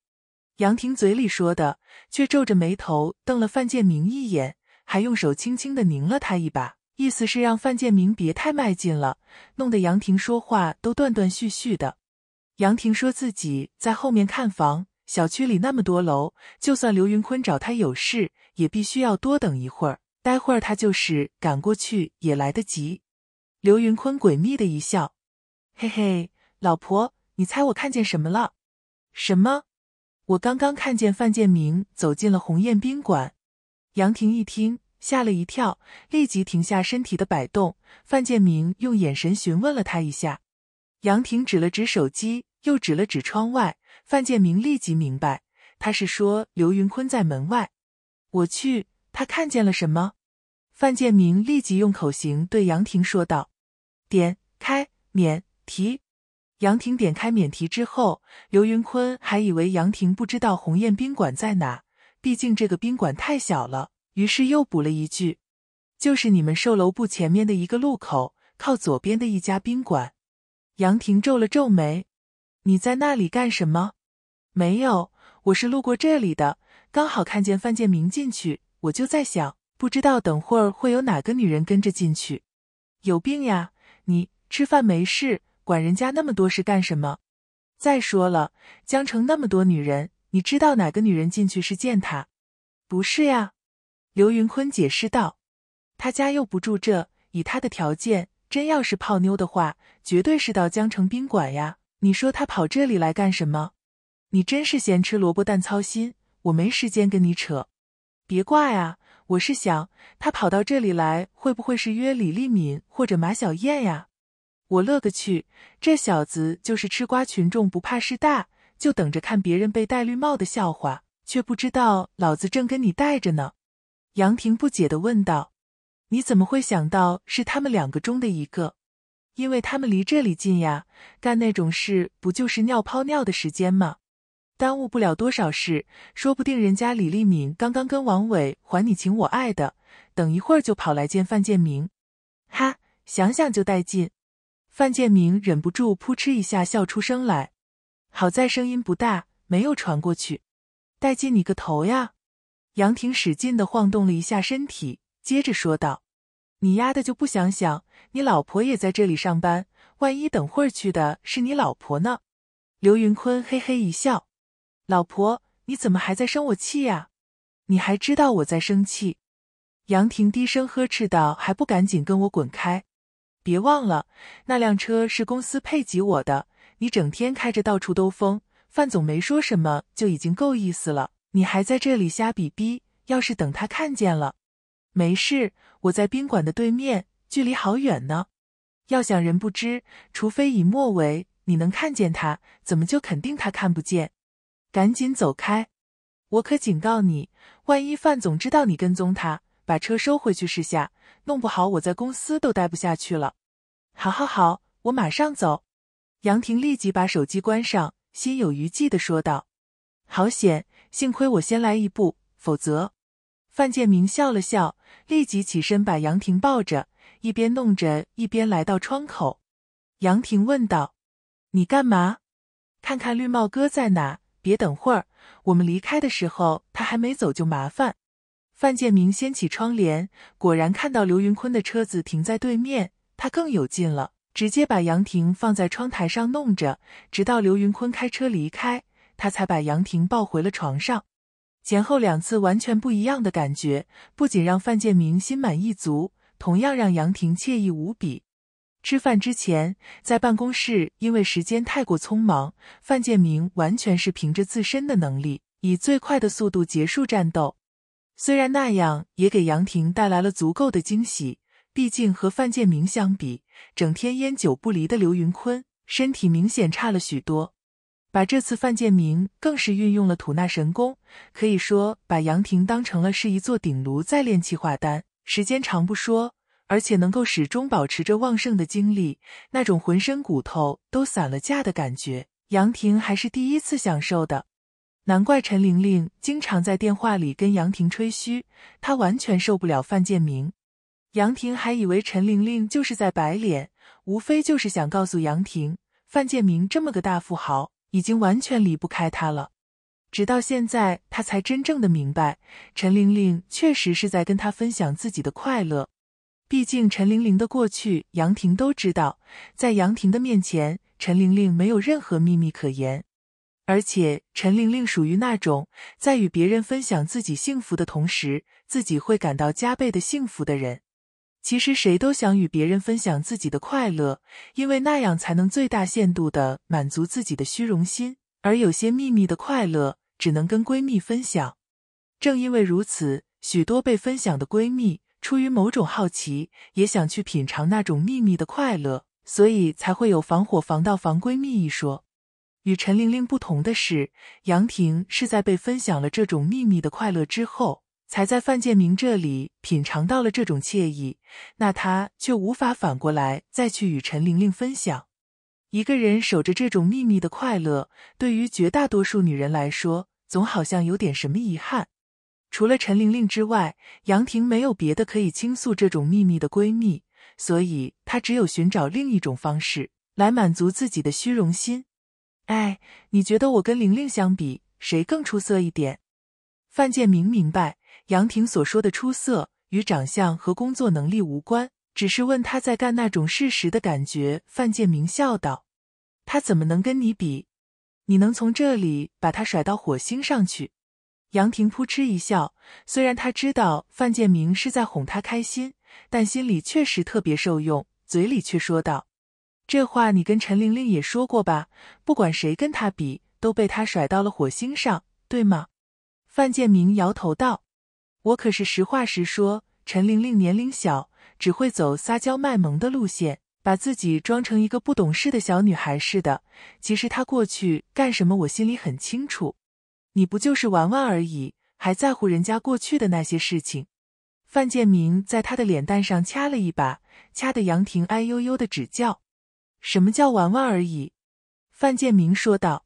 杨婷嘴里说的，却皱着眉头瞪了范建明一眼，还用手轻轻的拧了他一把，意思是让范建明别太卖劲了，弄得杨婷说话都断断续续的。杨婷说自己在后面看房，小区里那么多楼，就算刘云坤找他有事，也必须要多等一会儿。待会儿他就是赶过去也来得及。刘云坤诡秘的一笑：“嘿嘿，老婆，你猜我看见什么了？”“什么？我刚刚看见范建明走进了鸿雁宾馆。”杨婷一听吓了一跳，立即停下身体的摆动。范建明用眼神询问了他一下，杨婷指了指手机。又指了指窗外，范建明立即明白，他是说刘云坤在门外。我去，他看见了什么？范建明立即用口型对杨婷说道：“点开免提。”杨婷点开免提之后，刘云坤还以为杨婷不知道鸿雁宾馆在哪，毕竟这个宾馆太小了，于是又补了一句：“就是你们售楼部前面的一个路口，靠左边的一家宾馆。”杨婷皱了皱眉。你在那里干什么？没有，我是路过这里的，刚好看见范建明进去，我就在想，不知道等会儿会有哪个女人跟着进去。有病呀！你吃饭没事，管人家那么多事干什么？再说了，江城那么多女人，你知道哪个女人进去是见他？不是呀。刘云坤解释道：“他家又不住这，以他的条件，真要是泡妞的话，绝对是到江城宾馆呀。”你说他跑这里来干什么？你真是咸吃萝卜淡操心，我没时间跟你扯。别挂啊！我是想他跑到这里来，会不会是约李立敏或者马小燕呀？我乐个去，这小子就是吃瓜群众不怕事大，就等着看别人被戴绿帽的笑话，却不知道老子正跟你戴着呢。杨婷不解的问道：“你怎么会想到是他们两个中的一个？”因为他们离这里近呀，干那种事不就是尿泡尿的时间吗？耽误不了多少事，说不定人家李立敏刚刚跟王伟还你情我爱的，等一会儿就跑来见范建明，哈，想想就带劲。范建明忍不住扑哧一下笑出声来，好在声音不大，没有传过去。带劲你个头呀！杨婷使劲的晃动了一下身体，接着说道。你丫的就不想想，你老婆也在这里上班，万一等会儿去的是你老婆呢？刘云坤嘿嘿一笑：“老婆，你怎么还在生我气呀？你还知道我在生气？”杨婷低声呵斥道：“还不赶紧跟我滚开！别忘了，那辆车是公司配给我的，你整天开着到处兜风，范总没说什么就已经够意思了，你还在这里瞎比逼。要是等他看见了……”没事，我在宾馆的对面，距离好远呢。要想人不知，除非已莫为。你能看见他，怎么就肯定他看不见？赶紧走开！我可警告你，万一范总知道你跟踪他，把车收回去试下。弄不好我在公司都待不下去了。好好好，我马上走。杨婷立即把手机关上，心有余悸的说道：“好险，幸亏我先来一步，否则……”范建明笑了笑。立即起身把杨婷抱着，一边弄着一边来到窗口。杨婷问道：“你干嘛？看看绿帽哥在哪？别等会儿我们离开的时候他还没走就麻烦。”范建明掀起窗帘，果然看到刘云坤的车子停在对面。他更有劲了，直接把杨婷放在窗台上弄着，直到刘云坤开车离开，他才把杨婷抱回了床上。前后两次完全不一样的感觉，不仅让范建明心满意足，同样让杨婷惬意无比。吃饭之前，在办公室，因为时间太过匆忙，范建明完全是凭着自身的能力，以最快的速度结束战斗。虽然那样也给杨婷带来了足够的惊喜，毕竟和范建明相比，整天烟酒不离的刘云坤，身体明显差了许多。把这次范建明更是运用了吐纳神功，可以说把杨婷当成了是一座顶炉在炼气化丹。时间长不说，而且能够始终保持着旺盛的精力，那种浑身骨头都散了架的感觉，杨婷还是第一次享受的。难怪陈玲玲经常在电话里跟杨婷吹嘘，她完全受不了范建明。杨婷还以为陈玲玲就是在摆脸，无非就是想告诉杨婷，范建明这么个大富豪。已经完全离不开他了，直到现在，他才真正的明白，陈玲玲确实是在跟他分享自己的快乐。毕竟，陈玲玲的过去杨婷都知道，在杨婷的面前，陈玲玲没有任何秘密可言。而且，陈玲玲属于那种在与别人分享自己幸福的同时，自己会感到加倍的幸福的人。其实谁都想与别人分享自己的快乐，因为那样才能最大限度的满足自己的虚荣心。而有些秘密的快乐只能跟闺蜜分享。正因为如此，许多被分享的闺蜜出于某种好奇，也想去品尝那种秘密的快乐，所以才会有防火防盗防闺蜜一说。与陈玲玲不同的是，杨婷是在被分享了这种秘密的快乐之后。才在范建明这里品尝到了这种惬意，那他却无法反过来再去与陈玲玲分享。一个人守着这种秘密的快乐，对于绝大多数女人来说，总好像有点什么遗憾。除了陈玲玲之外，杨婷没有别的可以倾诉这种秘密的闺蜜，所以她只有寻找另一种方式来满足自己的虚荣心。哎，你觉得我跟玲玲相比，谁更出色一点？范建明明白。杨婷所说的出色与长相和工作能力无关，只是问他在干那种事时的感觉。范建明笑道：“他怎么能跟你比？你能从这里把他甩到火星上去？”杨婷扑哧一笑，虽然她知道范建明是在哄她开心，但心里确实特别受用，嘴里却说道：“这话你跟陈玲玲也说过吧？不管谁跟他比，都被他甩到了火星上，对吗？”范建明摇头道。我可是实话实说，陈玲玲年龄小，只会走撒娇卖萌的路线，把自己装成一个不懂事的小女孩似的。其实她过去干什么，我心里很清楚。你不就是玩玩而已，还在乎人家过去的那些事情？范建明在她的脸蛋上掐了一把，掐得杨婷哎呦呦的直叫。什么叫玩玩而已？范建明说道。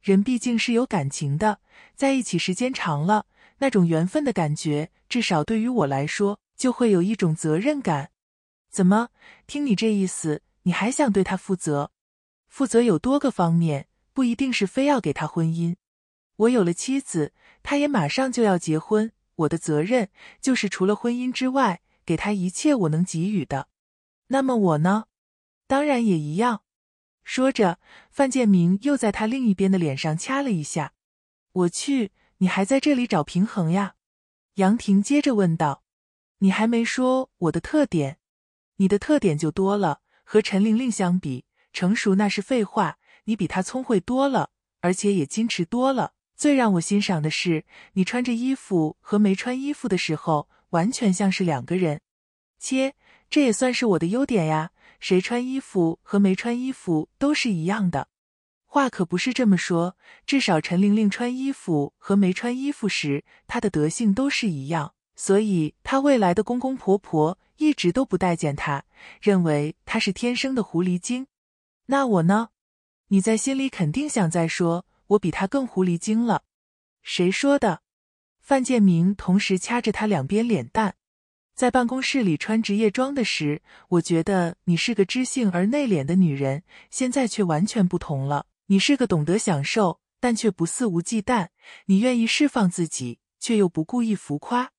人毕竟是有感情的，在一起时间长了。那种缘分的感觉，至少对于我来说，就会有一种责任感。怎么？听你这意思，你还想对他负责？负责有多个方面，不一定是非要给他婚姻。我有了妻子，他也马上就要结婚，我的责任就是除了婚姻之外，给他一切我能给予的。那么我呢？当然也一样。说着，范建明又在他另一边的脸上掐了一下。我去。你还在这里找平衡呀？杨婷接着问道：“你还没说我的特点，你的特点就多了。和陈玲玲相比，成熟那是废话，你比她聪慧多了，而且也矜持多了。最让我欣赏的是，你穿着衣服和没穿衣服的时候，完全像是两个人。切，这也算是我的优点呀。谁穿衣服和没穿衣服都是一样的。”话可不是这么说，至少陈玲玲穿衣服和没穿衣服时，她的德性都是一样，所以她未来的公公婆婆一直都不待见她，认为她是天生的狐狸精。那我呢？你在心里肯定想再说我比她更狐狸精了。谁说的？范建明同时掐着她两边脸蛋，在办公室里穿职业装的时，我觉得你是个知性而内敛的女人，现在却完全不同了。你是个懂得享受，但却不肆无忌惮。你愿意释放自己，却又不故意浮夸。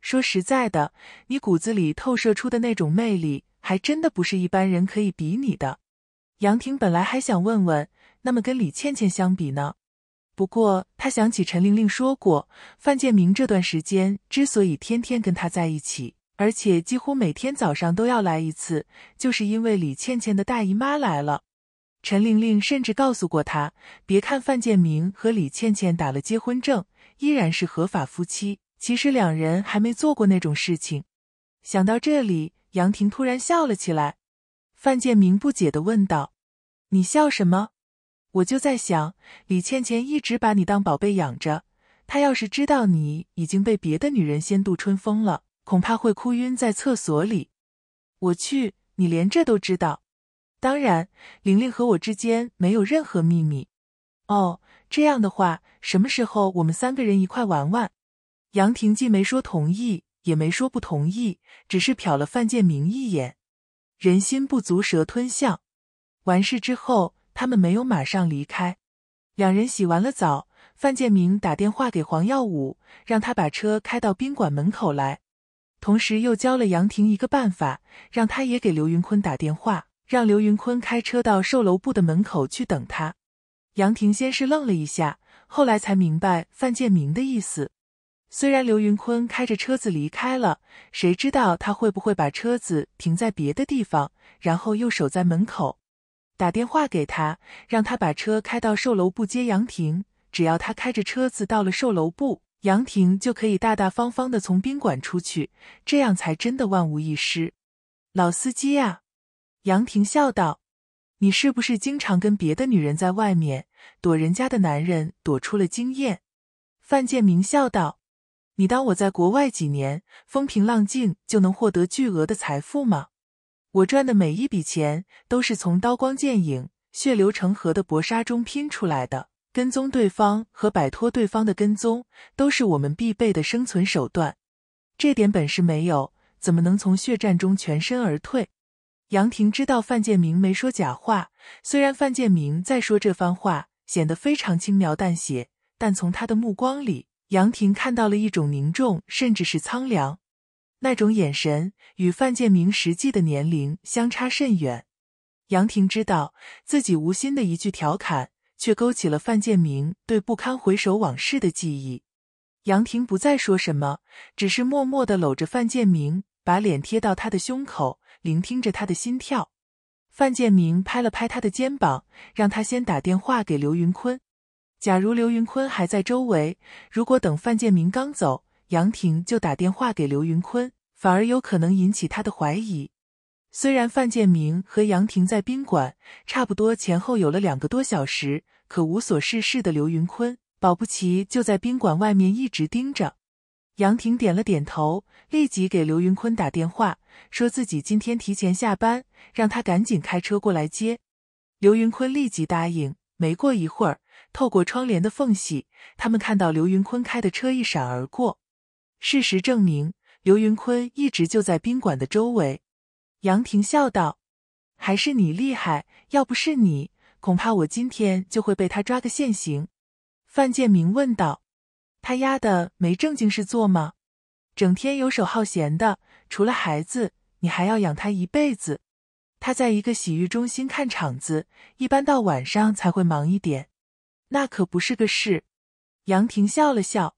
说实在的，你骨子里透射出的那种魅力，还真的不是一般人可以比拟的。杨婷本来还想问问，那么跟李倩倩相比呢？不过她想起陈玲玲说过，范建明这段时间之所以天天跟她在一起，而且几乎每天早上都要来一次，就是因为李倩倩的大姨妈来了。陈玲玲甚至告诉过他，别看范建明和李倩倩打了结婚证，依然是合法夫妻，其实两人还没做过那种事情。想到这里，杨婷突然笑了起来。范建明不解的问道：“你笑什么？”我就在想，李倩倩一直把你当宝贝养着，她要是知道你已经被别的女人先度春风了，恐怕会哭晕在厕所里。我去，你连这都知道。当然，玲玲和我之间没有任何秘密。哦，这样的话，什么时候我们三个人一块玩玩？杨婷既没说同意，也没说不同意，只是瞟了范建明一眼。人心不足蛇吞象。完事之后，他们没有马上离开。两人洗完了澡，范建明打电话给黄耀武，让他把车开到宾馆门口来，同时又教了杨婷一个办法，让他也给刘云坤打电话。让刘云坤开车到售楼部的门口去等他。杨婷先是愣了一下，后来才明白范建明的意思。虽然刘云坤开着车子离开了，谁知道他会不会把车子停在别的地方，然后又守在门口，打电话给他，让他把车开到售楼部接杨婷。只要他开着车子到了售楼部，杨婷就可以大大方方的从宾馆出去，这样才真的万无一失。老司机啊！杨婷笑道：“你是不是经常跟别的女人在外面躲人家的男人，躲出了经验？”范建明笑道：“你当我在国外几年风平浪静就能获得巨额的财富吗？我赚的每一笔钱都是从刀光剑影、血流成河的搏杀中拼出来的。跟踪对方和摆脱对方的跟踪，都是我们必备的生存手段。这点本事没有，怎么能从血战中全身而退？”杨婷知道范建明没说假话，虽然范建明在说这番话显得非常轻描淡写，但从他的目光里，杨婷看到了一种凝重，甚至是苍凉。那种眼神与范建明实际的年龄相差甚远。杨婷知道自己无心的一句调侃，却勾起了范建明对不堪回首往事的记忆。杨婷不再说什么，只是默默的搂着范建明，把脸贴到他的胸口。聆听着他的心跳，范建明拍了拍他的肩膀，让他先打电话给刘云坤。假如刘云坤还在周围，如果等范建明刚走，杨婷就打电话给刘云坤，反而有可能引起他的怀疑。虽然范建明和杨婷在宾馆差不多前后有了两个多小时，可无所事事的刘云坤保不齐就在宾馆外面一直盯着。杨婷点了点头，立即给刘云坤打电话。说自己今天提前下班，让他赶紧开车过来接。刘云坤立即答应。没过一会儿，透过窗帘的缝隙，他们看到刘云坤开的车一闪而过。事实证明，刘云坤一直就在宾馆的周围。杨婷笑道：“还是你厉害，要不是你，恐怕我今天就会被他抓个现行。”范建明问道：“他丫的没正经事做吗？整天游手好闲的。”除了孩子，你还要养他一辈子。他在一个洗浴中心看场子，一般到晚上才会忙一点，那可不是个事。杨婷笑了笑，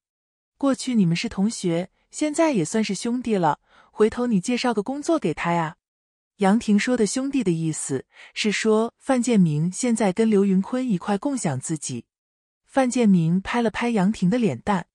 过去你们是同学，现在也算是兄弟了。回头你介绍个工作给他呀。杨婷说的“兄弟”的意思是说，范建明现在跟刘云坤一块共享自己。范建明拍了拍杨婷的脸蛋，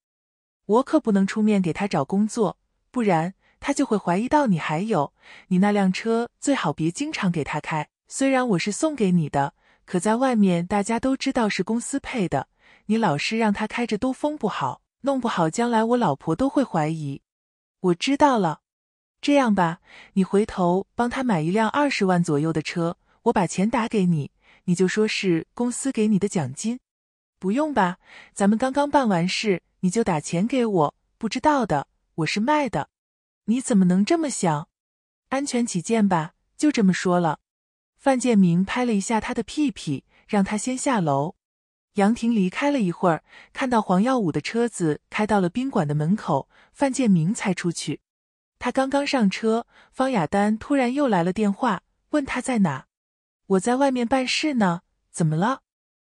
我可不能出面给他找工作，不然。他就会怀疑到你还有你那辆车，最好别经常给他开。虽然我是送给你的，可在外面大家都知道是公司配的，你老是让他开着兜风不好，弄不好将来我老婆都会怀疑。我知道了，这样吧，你回头帮他买一辆二十万左右的车，我把钱打给你，你就说是公司给你的奖金。不用吧，咱们刚刚办完事，你就打钱给我，不知道的我是卖的。你怎么能这么想？安全起见吧，就这么说了。范建明拍了一下他的屁屁，让他先下楼。杨婷离开了一会儿，看到黄耀武的车子开到了宾馆的门口，范建明才出去。他刚刚上车，方雅丹突然又来了电话，问他在哪。我在外面办事呢，怎么了？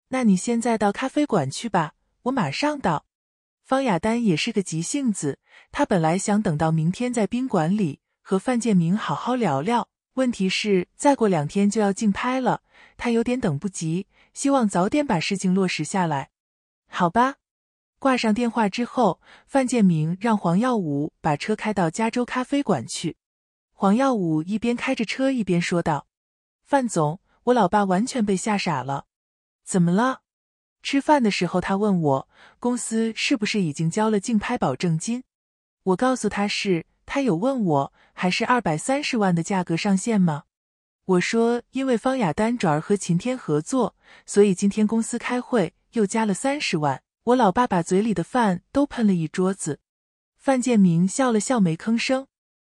那你现在到咖啡馆去吧，我马上到。方雅丹也是个急性子，他本来想等到明天在宾馆里和范建明好好聊聊。问题是，再过两天就要竞拍了，他有点等不及，希望早点把事情落实下来。好吧，挂上电话之后，范建明让黄耀武把车开到加州咖啡馆去。黄耀武一边开着车一边说道：“范总，我老爸完全被吓傻了，怎么了？”吃饭的时候，他问我公司是不是已经交了竞拍保证金？我告诉他，是。他有问我还是二百三十万的价格上限吗？我说，因为方雅丹转而和秦天合作，所以今天公司开会又加了三十万。我老爸把嘴里的饭都喷了一桌子。范建明笑了笑，没吭声。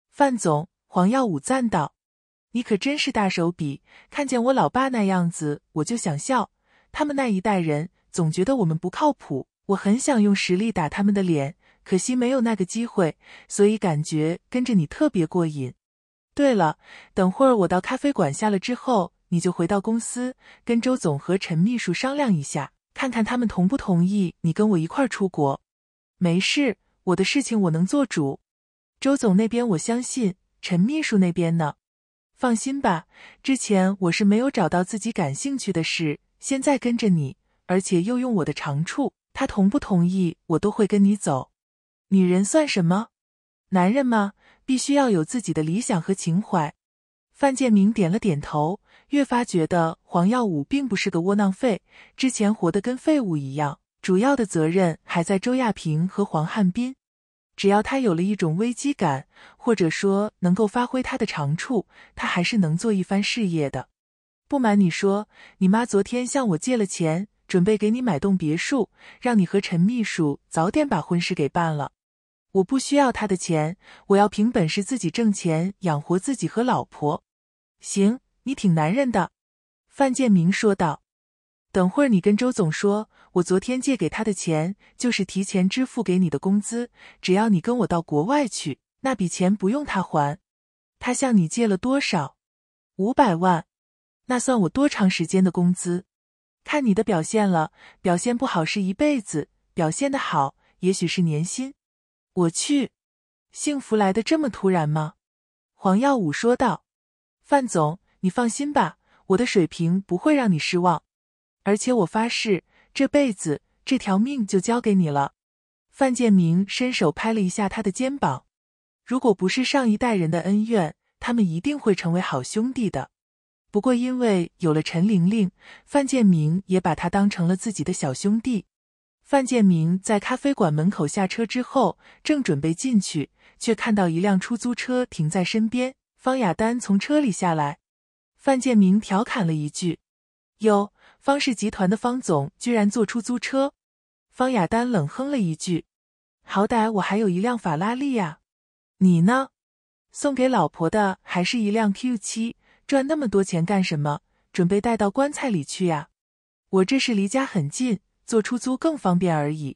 范总，黄耀武赞道：“你可真是大手笔！看见我老爸那样子，我就想笑。他们那一代人。”总觉得我们不靠谱，我很想用实力打他们的脸，可惜没有那个机会，所以感觉跟着你特别过瘾。对了，等会儿我到咖啡馆下了之后，你就回到公司，跟周总和陈秘书商量一下，看看他们同不同意你跟我一块出国。没事，我的事情我能做主。周总那边我相信，陈秘书那边呢，放心吧。之前我是没有找到自己感兴趣的事，现在跟着你。而且又用我的长处，他同不同意我都会跟你走。女人算什么？男人嘛，必须要有自己的理想和情怀。范建明点了点头，越发觉得黄耀武并不是个窝囊废。之前活得跟废物一样，主要的责任还在周亚平和黄汉斌。只要他有了一种危机感，或者说能够发挥他的长处，他还是能做一番事业的。不瞒你说，你妈昨天向我借了钱。准备给你买栋别墅，让你和陈秘书早点把婚事给办了。我不需要他的钱，我要凭本事自己挣钱养活自己和老婆。行，你挺男人的。”范建明说道，“等会儿你跟周总说，我昨天借给他的钱就是提前支付给你的工资。只要你跟我到国外去，那笔钱不用他还。他向你借了多少？五百万。那算我多长时间的工资？”看你的表现了，表现不好是一辈子，表现的好，也许是年薪。我去，幸福来的这么突然吗？黄耀武说道。范总，你放心吧，我的水平不会让你失望，而且我发誓，这辈子这条命就交给你了。范建明伸手拍了一下他的肩膀。如果不是上一代人的恩怨，他们一定会成为好兄弟的。不过，因为有了陈玲玲，范建明也把她当成了自己的小兄弟。范建明在咖啡馆门口下车之后，正准备进去，却看到一辆出租车停在身边。方雅丹从车里下来，范建明调侃了一句：“哟，方氏集团的方总居然坐出租车。”方雅丹冷哼了一句：“好歹我还有一辆法拉利呀，你呢？送给老婆的还是一辆 Q 七？”赚那么多钱干什么？准备带到棺材里去呀？我这是离家很近，做出租更方便而已。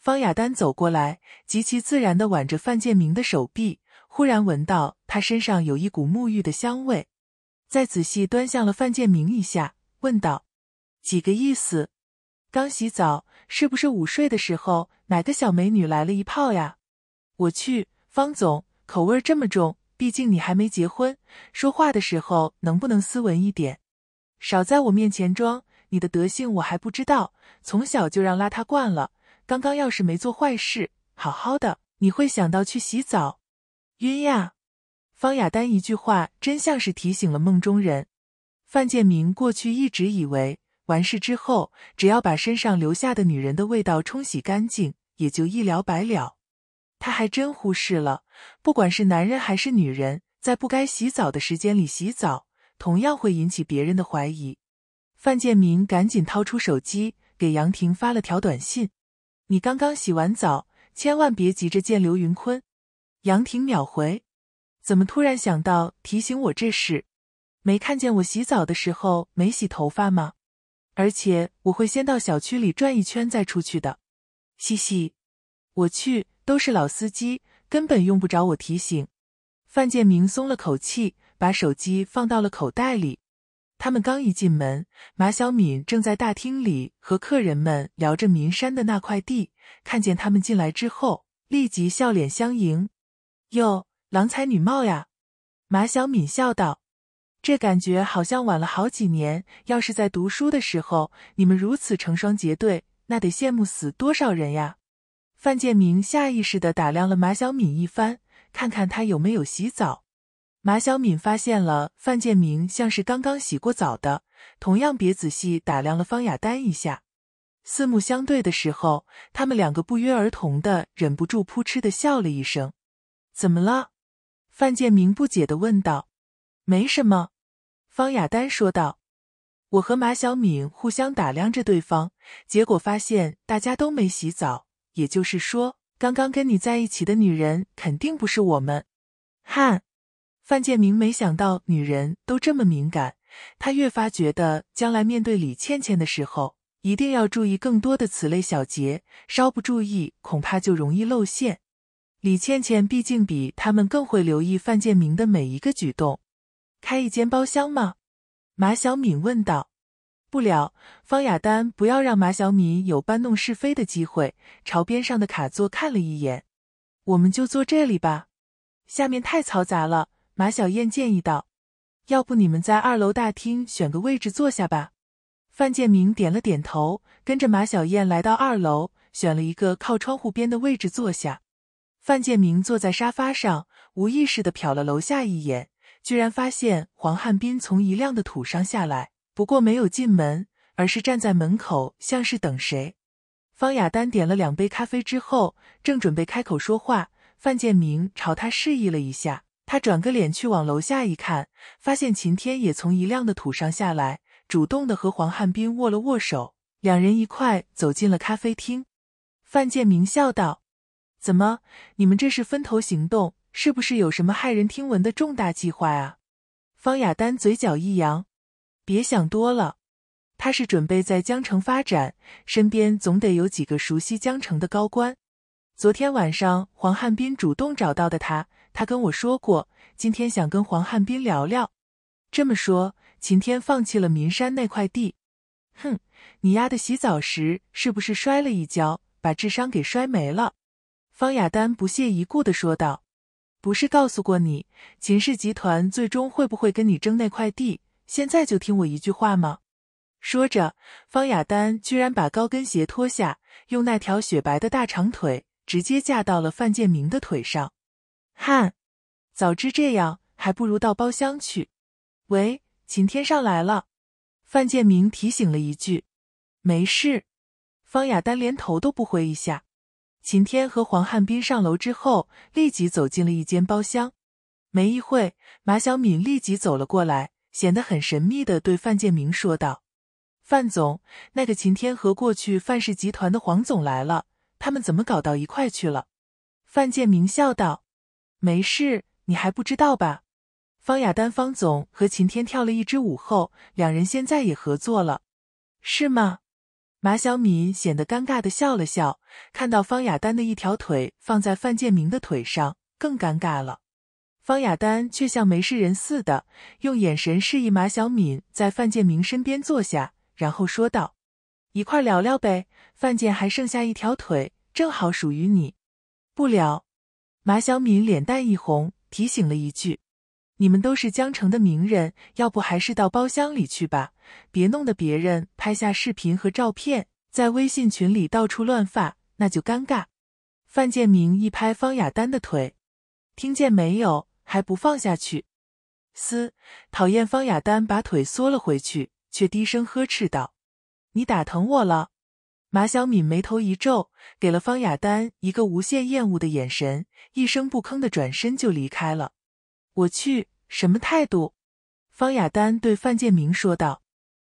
方雅丹走过来，极其自然的挽着范建明的手臂，忽然闻到他身上有一股沐浴的香味，再仔细端详了范建明一下，问道：“几个意思？刚洗澡？是不是午睡的时候哪个小美女来了一泡呀？”我去，方总口味这么重。毕竟你还没结婚，说话的时候能不能斯文一点？少在我面前装，你的德性我还不知道，从小就让邋遢惯了。刚刚要是没做坏事，好好的，你会想到去洗澡？晕呀！方雅丹一句话，真像是提醒了梦中人。范建明过去一直以为，完事之后只要把身上留下的女人的味道冲洗干净，也就一了百了。他还真忽视了，不管是男人还是女人，在不该洗澡的时间里洗澡，同样会引起别人的怀疑。范建明赶紧掏出手机给杨婷发了条短信：“你刚刚洗完澡，千万别急着见刘云坤。”杨婷秒回：“怎么突然想到提醒我这事？没看见我洗澡的时候没洗头发吗？而且我会先到小区里转一圈再出去的。”嘻嘻，我去。都是老司机，根本用不着我提醒。范建明松了口气，把手机放到了口袋里。他们刚一进门，马小敏正在大厅里和客人们聊着民山的那块地，看见他们进来之后，立即笑脸相迎。哟，郎才女貌呀！马小敏笑道：“这感觉好像晚了好几年。要是在读书的时候，你们如此成双结对，那得羡慕死多少人呀！”范建明下意识的打量了马小敏一番，看看她有没有洗澡。马小敏发现了范建明像是刚刚洗过澡的，同样别仔细打量了方雅丹一下。四目相对的时候，他们两个不约而同的忍不住扑哧的笑了一声。怎么了？范建明不解的问道。没什么，方雅丹说道。我和马小敏互相打量着对方，结果发现大家都没洗澡。也就是说，刚刚跟你在一起的女人肯定不是我们。汉，范建明没想到女人都这么敏感，他越发觉得将来面对李倩倩的时候，一定要注意更多的此类小节，稍不注意恐怕就容易露馅。李倩倩毕竟比他们更会留意范建明的每一个举动。开一间包厢吗？马小敏问道。不了，方雅丹，不要让马小敏有搬弄是非的机会。朝边上的卡座看了一眼，我们就坐这里吧。下面太嘈杂了。马小燕建议道：“要不你们在二楼大厅选个位置坐下吧。”范建明点了点头，跟着马小燕来到二楼，选了一个靠窗户边的位置坐下。范建明坐在沙发上，无意识的瞟了楼下一眼，居然发现黄汉斌从一辆的土上下来。不过没有进门，而是站在门口，像是等谁。方雅丹点了两杯咖啡之后，正准备开口说话，范建明朝他示意了一下，他转个脸去往楼下一看，发现秦天也从一辆的土上下来，主动的和黄汉斌握了握手，两人一块走进了咖啡厅。范建明笑道：“怎么，你们这是分头行动，是不是有什么骇人听闻的重大计划啊？”方雅丹嘴角一扬。别想多了，他是准备在江城发展，身边总得有几个熟悉江城的高官。昨天晚上黄汉斌主动找到的他，他跟我说过，今天想跟黄汉斌聊聊。这么说，秦天放弃了民山那块地？哼，你丫的洗澡时是不是摔了一跤，把智商给摔没了？方雅丹不屑一顾的说道：“不是告诉过你，秦氏集团最终会不会跟你争那块地？”现在就听我一句话吗？说着，方雅丹居然把高跟鞋脱下，用那条雪白的大长腿直接架到了范建明的腿上。汗，早知这样，还不如到包厢去。喂，秦天上来了，范建明提醒了一句。没事，方雅丹连头都不回一下。秦天和黄汉斌上楼之后，立即走进了一间包厢。没一会，马小敏立即走了过来。显得很神秘的对范建明说道：“范总，那个秦天和过去范氏集团的黄总来了，他们怎么搞到一块去了？”范建明笑道：“没事，你还不知道吧？方雅丹，方总和秦天跳了一支舞后，两人现在也合作了，是吗？”马小敏显得尴尬的笑了笑，看到方雅丹的一条腿放在范建明的腿上，更尴尬了。方雅丹却像没事人似的，用眼神示意马小敏在范建明身边坐下，然后说道：“一块聊聊呗，范建还剩下一条腿，正好属于你。”不聊。马小敏脸蛋一红，提醒了一句：“你们都是江城的名人，要不还是到包厢里去吧，别弄得别人拍下视频和照片，在微信群里到处乱发，那就尴尬。”范建明一拍方雅丹的腿：“听见没有？”还不放下去！嘶，讨厌！方雅丹把腿缩了回去，却低声呵斥道：“你打疼我了。”马小敏眉头一皱，给了方雅丹一个无限厌恶的眼神，一声不吭的转身就离开了。我去，什么态度？方雅丹对范建明说道：“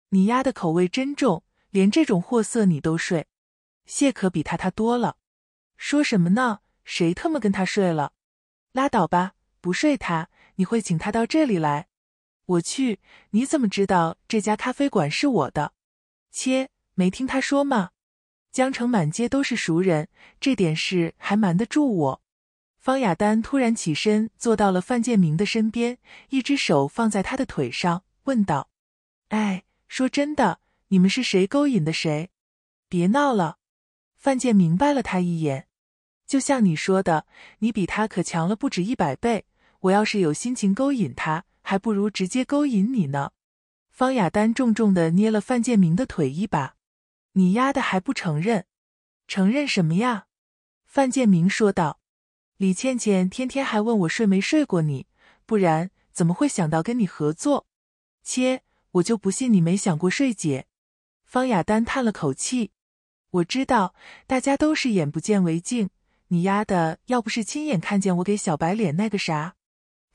你丫的口味真重，连这种货色你都睡，谢可比他他多了。说什么呢？谁他妈跟他睡了？拉倒吧！”不睡他，你会请他到这里来？我去，你怎么知道这家咖啡馆是我的？切，没听他说吗？江城满街都是熟人，这点事还瞒得住我？方雅丹突然起身，坐到了范建明的身边，一只手放在他的腿上，问道：“哎，说真的，你们是谁勾引的谁？别闹了。”范建明白了他一眼，就像你说的，你比他可强了不止一百倍。我要是有心情勾引他，还不如直接勾引你呢。方雅丹重重的捏了范建明的腿一把，“你丫的还不承认？承认什么呀？”范建明说道，“李倩倩天天还问我睡没睡过你，不然怎么会想到跟你合作？切，我就不信你没想过睡姐。”方雅丹叹了口气，“我知道，大家都是眼不见为净。你丫的，要不是亲眼看见我给小白脸那个啥……”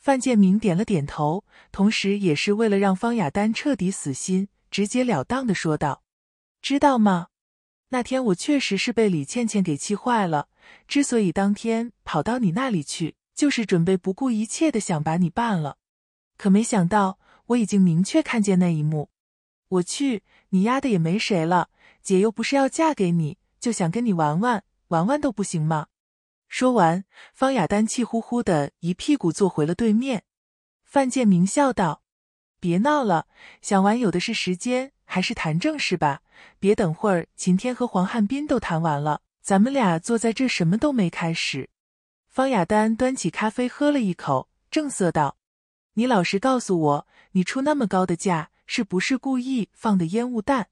范建明点了点头，同时也是为了让方雅丹彻底死心，直截了当的说道：“知道吗？那天我确实是被李倩倩给气坏了。之所以当天跑到你那里去，就是准备不顾一切的想把你办了。可没想到，我已经明确看见那一幕。我去，你丫的也没谁了。姐又不是要嫁给你，就想跟你玩玩，玩玩都不行吗？”说完，方雅丹气呼呼的一屁股坐回了对面。范建明笑道：“别闹了，想玩有的是时间，还是谈正事吧。别等会儿秦天和黄汉斌都谈完了，咱们俩坐在这什么都没开始。”方雅丹端起咖啡喝了一口，正色道：“你老实告诉我，你出那么高的价，是不是故意放的烟雾弹？”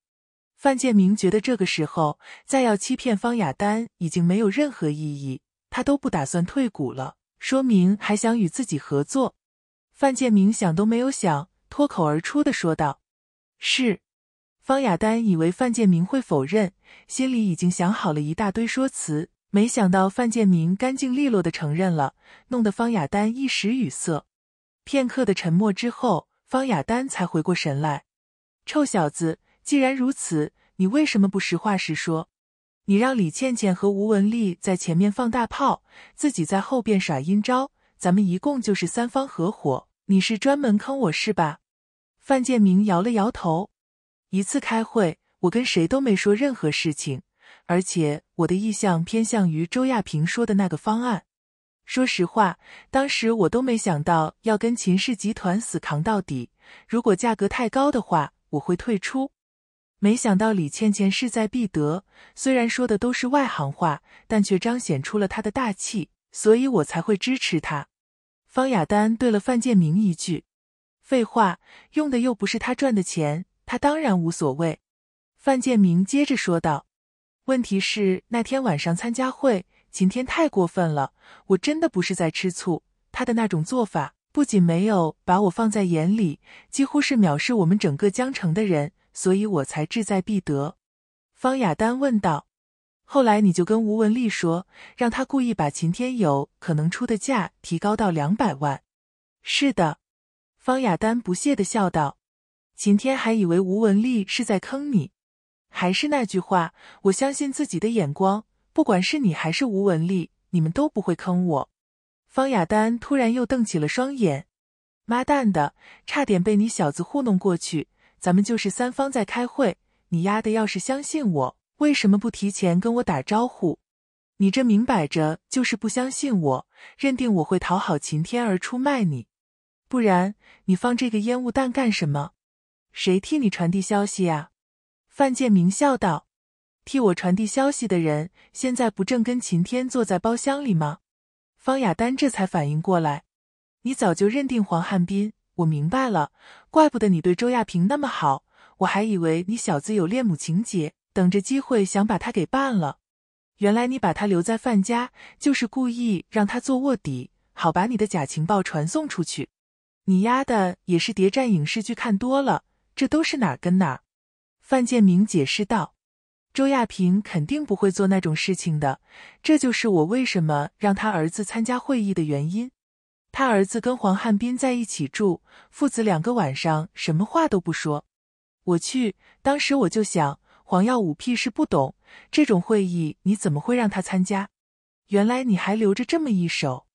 范建明觉得这个时候再要欺骗方雅丹已经没有任何意义。他都不打算退股了，说明还想与自己合作。范建明想都没有想，脱口而出的说道：“是。”方雅丹以为范建明会否认，心里已经想好了一大堆说辞，没想到范建明干净利落的承认了，弄得方雅丹一时语塞。片刻的沉默之后，方雅丹才回过神来：“臭小子，既然如此，你为什么不实话实说？”你让李倩倩和吴文丽在前面放大炮，自己在后边耍阴招，咱们一共就是三方合伙。你是专门坑我是吧？范建明摇了摇头。一次开会，我跟谁都没说任何事情，而且我的意向偏向于周亚平说的那个方案。说实话，当时我都没想到要跟秦氏集团死扛到底。如果价格太高的话，我会退出。没想到李倩倩势在必得，虽然说的都是外行话，但却彰显出了她的大气，所以我才会支持她。方雅丹对了范建明一句：“废话，用的又不是他赚的钱，他当然无所谓。”范建明接着说道：“问题是那天晚上参加会，秦天太过分了，我真的不是在吃醋，他的那种做法不仅没有把我放在眼里，几乎是藐视我们整个江城的人。”所以我才志在必得。”方雅丹问道。“后来你就跟吴文丽说，让他故意把秦天有可能出的价提高到两百万。”“是的。”方雅丹不屑地笑道。“秦天还以为吴文丽是在坑你。还是那句话，我相信自己的眼光，不管是你还是吴文丽，你们都不会坑我。”方雅丹突然又瞪起了双眼，“妈蛋的，差点被你小子糊弄过去。”咱们就是三方在开会，你丫的要是相信我，为什么不提前跟我打招呼？你这明摆着就是不相信我，认定我会讨好秦天而出卖你，不然你放这个烟雾弹干什么？谁替你传递消息呀？范建明笑道：“替我传递消息的人，现在不正跟秦天坐在包厢里吗？”方雅丹这才反应过来，你早就认定黄汉斌。我明白了，怪不得你对周亚平那么好，我还以为你小子有恋母情节，等着机会想把他给办了。原来你把他留在范家，就是故意让他做卧底，好把你的假情报传送出去。你丫的也是谍战影视剧看多了，这都是哪跟哪？范建明解释道：“周亚平肯定不会做那种事情的，这就是我为什么让他儿子参加会议的原因。”他儿子跟黄汉斌在一起住，父子两个晚上什么话都不说。我去，当时我就想，黄耀武屁事不懂，这种会议你怎么会让他参加？原来你还留着这么一手。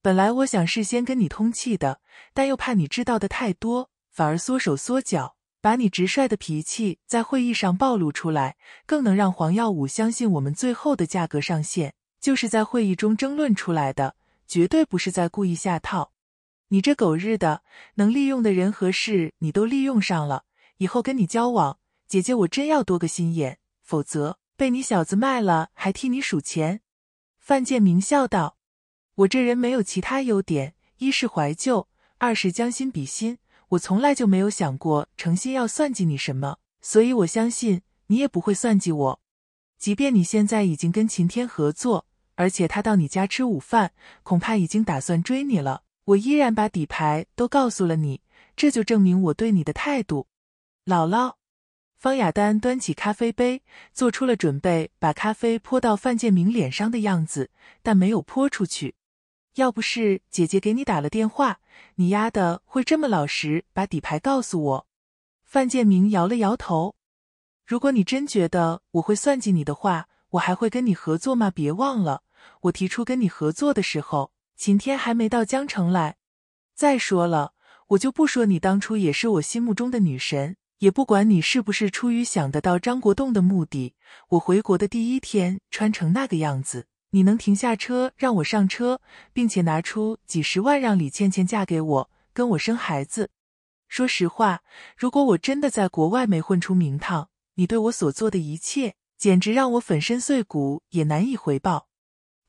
本来我想事先跟你通气的，但又怕你知道的太多，反而缩手缩脚，把你直率的脾气在会议上暴露出来，更能让黄耀武相信我们最后的价格上限就是在会议中争论出来的。绝对不是在故意下套，你这狗日的，能利用的人和事你都利用上了。以后跟你交往，姐姐我真要多个心眼，否则被你小子卖了还替你数钱。”范建明笑道：“我这人没有其他优点，一是怀旧，二是将心比心。我从来就没有想过诚心要算计你什么，所以我相信你也不会算计我。即便你现在已经跟秦天合作。”而且他到你家吃午饭，恐怕已经打算追你了。我依然把底牌都告诉了你，这就证明我对你的态度。姥姥，方雅丹端起咖啡杯，做出了准备把咖啡泼到范建明脸上的样子，但没有泼出去。要不是姐姐给你打了电话，你丫的会这么老实把底牌告诉我？范建明摇了摇头。如果你真觉得我会算计你的话，我还会跟你合作吗？别忘了。我提出跟你合作的时候，秦天还没到江城来。再说了，我就不说你当初也是我心目中的女神，也不管你是不是出于想得到张国栋的目的。我回国的第一天穿成那个样子，你能停下车让我上车，并且拿出几十万让李倩倩嫁给我，跟我生孩子。说实话，如果我真的在国外没混出名堂，你对我所做的一切，简直让我粉身碎骨也难以回报。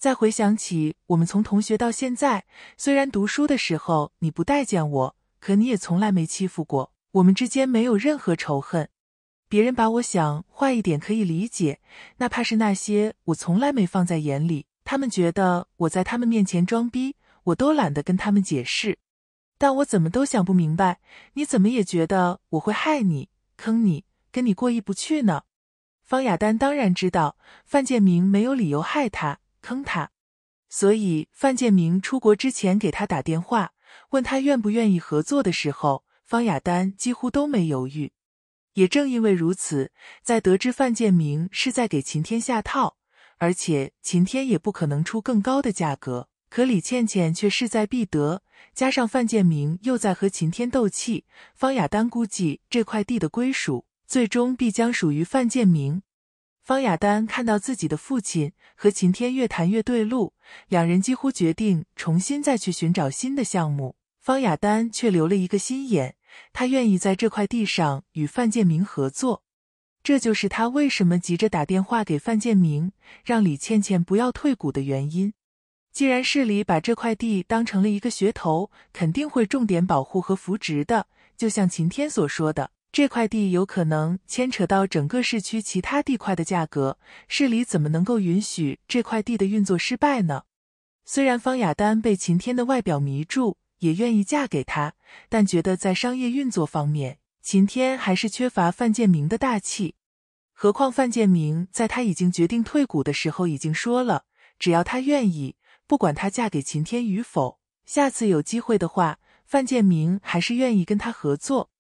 再回想起我们从同学到现在，虽然读书的时候你不待见我，可你也从来没欺负过我们之间没有任何仇恨。别人把我想坏一点可以理解，哪怕是那些我从来没放在眼里，他们觉得我在他们面前装逼，我都懒得跟他们解释。但我怎么都想不明白，你怎么也觉得我会害你、坑你、跟你过意不去呢？方雅丹当然知道，范建明没有理由害他。坑他，所以范建明出国之前给他打电话，问他愿不愿意合作的时候，方雅丹几乎都没犹豫。也正因为如此，在得知范建明是在给秦天下套，而且秦天也不可能出更高的价格，可李倩倩却势在必得，加上范建明又在和秦天斗气，方雅丹估计这块地的归属最终必将属于范建明。方雅丹看到自己的父亲和秦天越谈越对路，两人几乎决定重新再去寻找新的项目。方雅丹却留了一个心眼，他愿意在这块地上与范建明合作，这就是他为什么急着打电话给范建明，让李倩倩不要退股的原因。既然市里把这块地当成了一个噱头，肯定会重点保护和扶植的，就像秦天所说的。这块地有可能牵扯到整个市区其他地块的价格，市里怎么能够允许这块地的运作失败呢？虽然方雅丹被秦天的外表迷住，也愿意嫁给他，但觉得在商业运作方面，秦天还是缺乏范建明的大气。何况范建明在他已经决定退股的时候已经说了，只要他愿意，不管他嫁给秦天与否，下次有机会的话，范建明还是愿意跟他合作。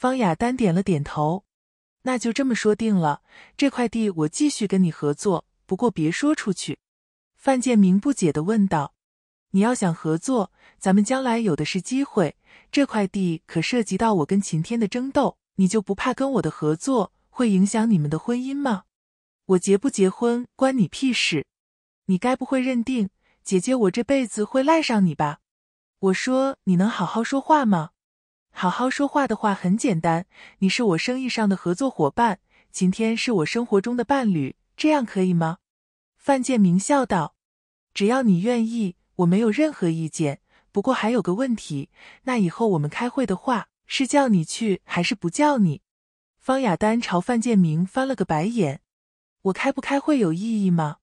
方雅丹点了点头，那就这么说定了。这块地我继续跟你合作，不过别说出去。范建明不解的问道：“你要想合作，咱们将来有的是机会。这块地可涉及到我跟秦天的争斗，你就不怕跟我的合作会影响你们的婚姻吗？”“我结不结婚关你屁事？你该不会认定姐姐我这辈子会赖上你吧？”“我说你能好好说话吗？”好好说话的话很简单，你是我生意上的合作伙伴，秦天是我生活中的伴侣，这样可以吗？”范建明笑道，“只要你愿意，我没有任何意见。不过还有个问题，那以后我们开会的话，是叫你去还是不叫你？”方雅丹朝范建明翻了个白眼，“我开不开会有意义吗？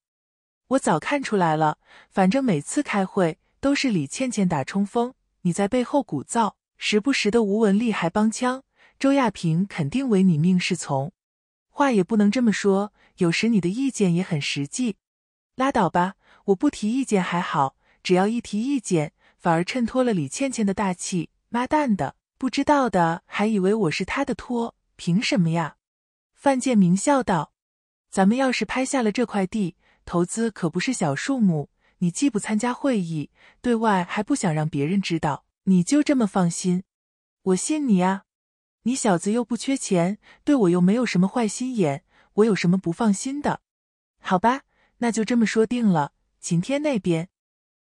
我早看出来了，反正每次开会都是李倩倩打冲锋，你在背后鼓噪。”时不时的，吴文丽还帮腔，周亚平肯定唯你命是从。话也不能这么说，有时你的意见也很实际。拉倒吧，我不提意见还好，只要一提意见，反而衬托了李倩倩的大气。妈蛋的，不知道的还以为我是她的托，凭什么呀？范建明笑道：“咱们要是拍下了这块地，投资可不是小数目。你既不参加会议，对外还不想让别人知道。”你就这么放心？我信你啊！你小子又不缺钱，对我又没有什么坏心眼，我有什么不放心的？好吧，那就这么说定了。秦天那边，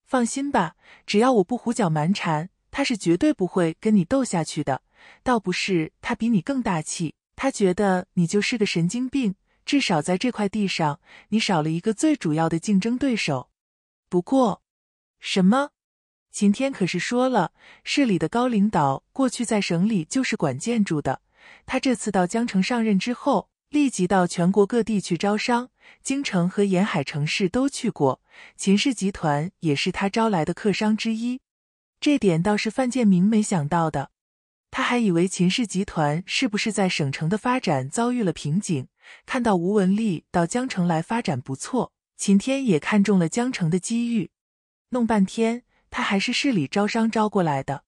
放心吧，只要我不胡搅蛮缠，他是绝对不会跟你斗下去的。倒不是他比你更大气，他觉得你就是个神经病。至少在这块地上，你少了一个最主要的竞争对手。不过，什么？秦天可是说了，市里的高领导过去在省里就是管建筑的。他这次到江城上任之后，立即到全国各地去招商，京城和沿海城市都去过。秦氏集团也是他招来的客商之一，这点倒是范建明没想到的。他还以为秦氏集团是不是在省城的发展遭遇了瓶颈，看到吴文丽到江城来发展不错，秦天也看中了江城的机遇，弄半天。他还是市里招商招过来的，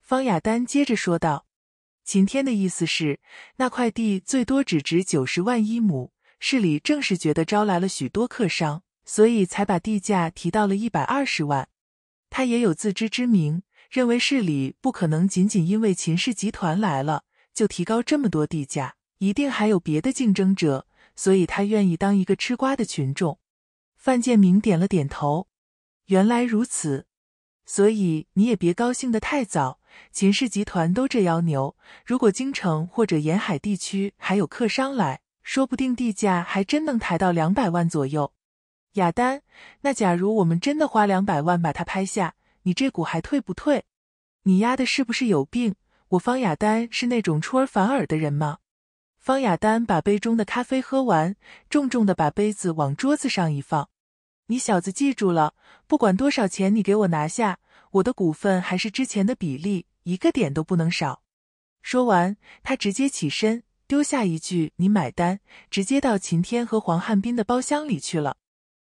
方雅丹接着说道：“秦天的意思是，那块地最多只值九十万一亩。市里正是觉得招来了许多客商，所以才把地价提到了一百二十万。他也有自知之明，认为市里不可能仅仅因为秦氏集团来了就提高这么多地价，一定还有别的竞争者。所以他愿意当一个吃瓜的群众。”范建明点了点头：“原来如此。”所以你也别高兴的太早，秦氏集团都这妖牛。如果京城或者沿海地区还有客商来，说不定地价还真能抬到两百万左右。雅丹，那假如我们真的花两百万把它拍下，你这股还退不退？你丫的是不是有病？我方雅丹是那种出尔反尔的人吗？方雅丹把杯中的咖啡喝完，重重的把杯子往桌子上一放。你小子记住了，不管多少钱，你给我拿下，我的股份还是之前的比例，一个点都不能少。说完，他直接起身，丢下一句“你买单”，直接到秦天和黄汉斌的包厢里去了。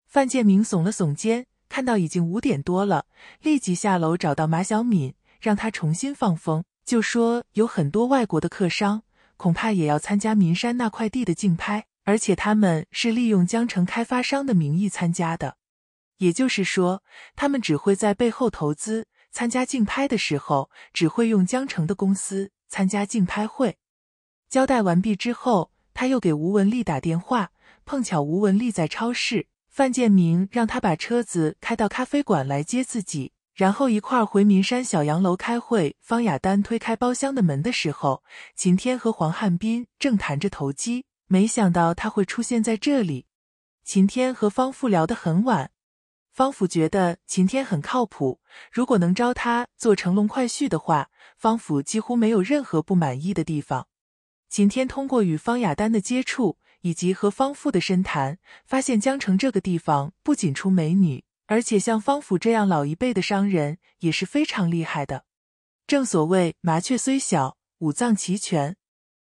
范建明耸了耸肩，看到已经五点多了，立即下楼找到马小敏，让他重新放风，就说有很多外国的客商，恐怕也要参加岷山那块地的竞拍。而且他们是利用江城开发商的名义参加的，也就是说，他们只会在背后投资，参加竞拍的时候，只会用江城的公司参加竞拍会。交代完毕之后，他又给吴文丽打电话，碰巧吴文丽在超市。范建明让他把车子开到咖啡馆来接自己，然后一块儿回民山小洋楼开会。方雅丹推开包厢的门的时候，秦天和黄汉斌正谈着投机。没想到他会出现在这里。秦天和方父聊得很晚，方父觉得秦天很靠谱。如果能招他做乘龙快婿的话，方府几乎没有任何不满意的地方。秦天通过与方雅丹的接触，以及和方父的深谈，发现江城这个地方不仅出美女，而且像方府这样老一辈的商人也是非常厉害的。正所谓麻雀虽小，五脏齐全。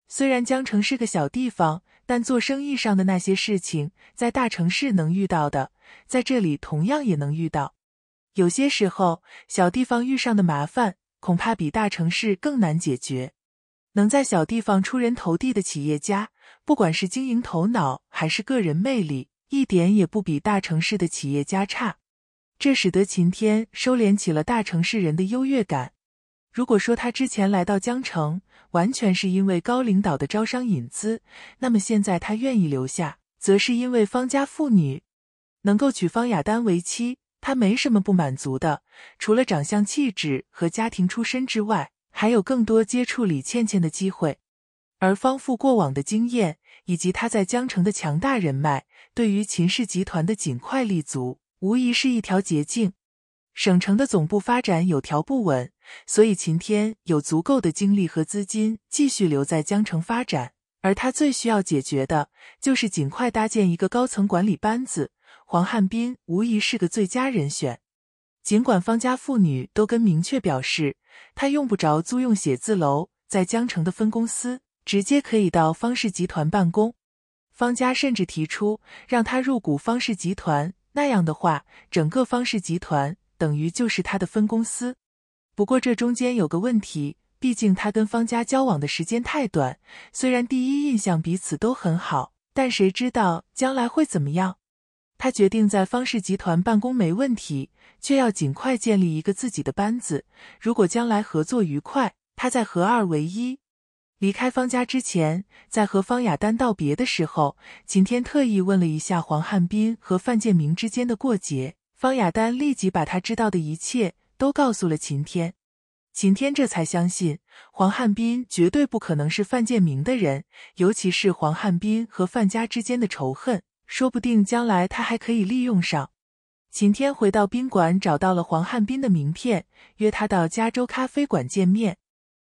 虽然江城是个小地方，但做生意上的那些事情，在大城市能遇到的，在这里同样也能遇到。有些时候，小地方遇上的麻烦，恐怕比大城市更难解决。能在小地方出人头地的企业家，不管是经营头脑还是个人魅力，一点也不比大城市的企业家差。这使得秦天收敛起了大城市人的优越感。如果说他之前来到江城完全是因为高领导的招商引资，那么现在他愿意留下，则是因为方家父女能够娶方雅丹为妻，他没什么不满足的。除了长相、气质和家庭出身之外，还有更多接触李倩倩的机会。而方父过往的经验以及他在江城的强大人脉，对于秦氏集团的尽快立足，无疑是一条捷径。省城的总部发展有条不紊。所以秦天有足够的精力和资金继续留在江城发展，而他最需要解决的就是尽快搭建一个高层管理班子。黄汉斌无疑是个最佳人选。尽管方家父女都跟明确表示，他用不着租用写字楼，在江城的分公司直接可以到方氏集团办公。方家甚至提出让他入股方氏集团，那样的话，整个方氏集团等于就是他的分公司。不过这中间有个问题，毕竟他跟方家交往的时间太短，虽然第一印象彼此都很好，但谁知道将来会怎么样？他决定在方氏集团办公没问题，却要尽快建立一个自己的班子。如果将来合作愉快，他再合二为一。离开方家之前，在和方雅丹道别的时候，秦天特意问了一下黄汉斌和范建明之间的过节。方雅丹立即把他知道的一切。都告诉了秦天，秦天这才相信黄汉斌绝对不可能是范建明的人，尤其是黄汉斌和范家之间的仇恨，说不定将来他还可以利用上。秦天回到宾馆，找到了黄汉斌的名片，约他到加州咖啡馆见面。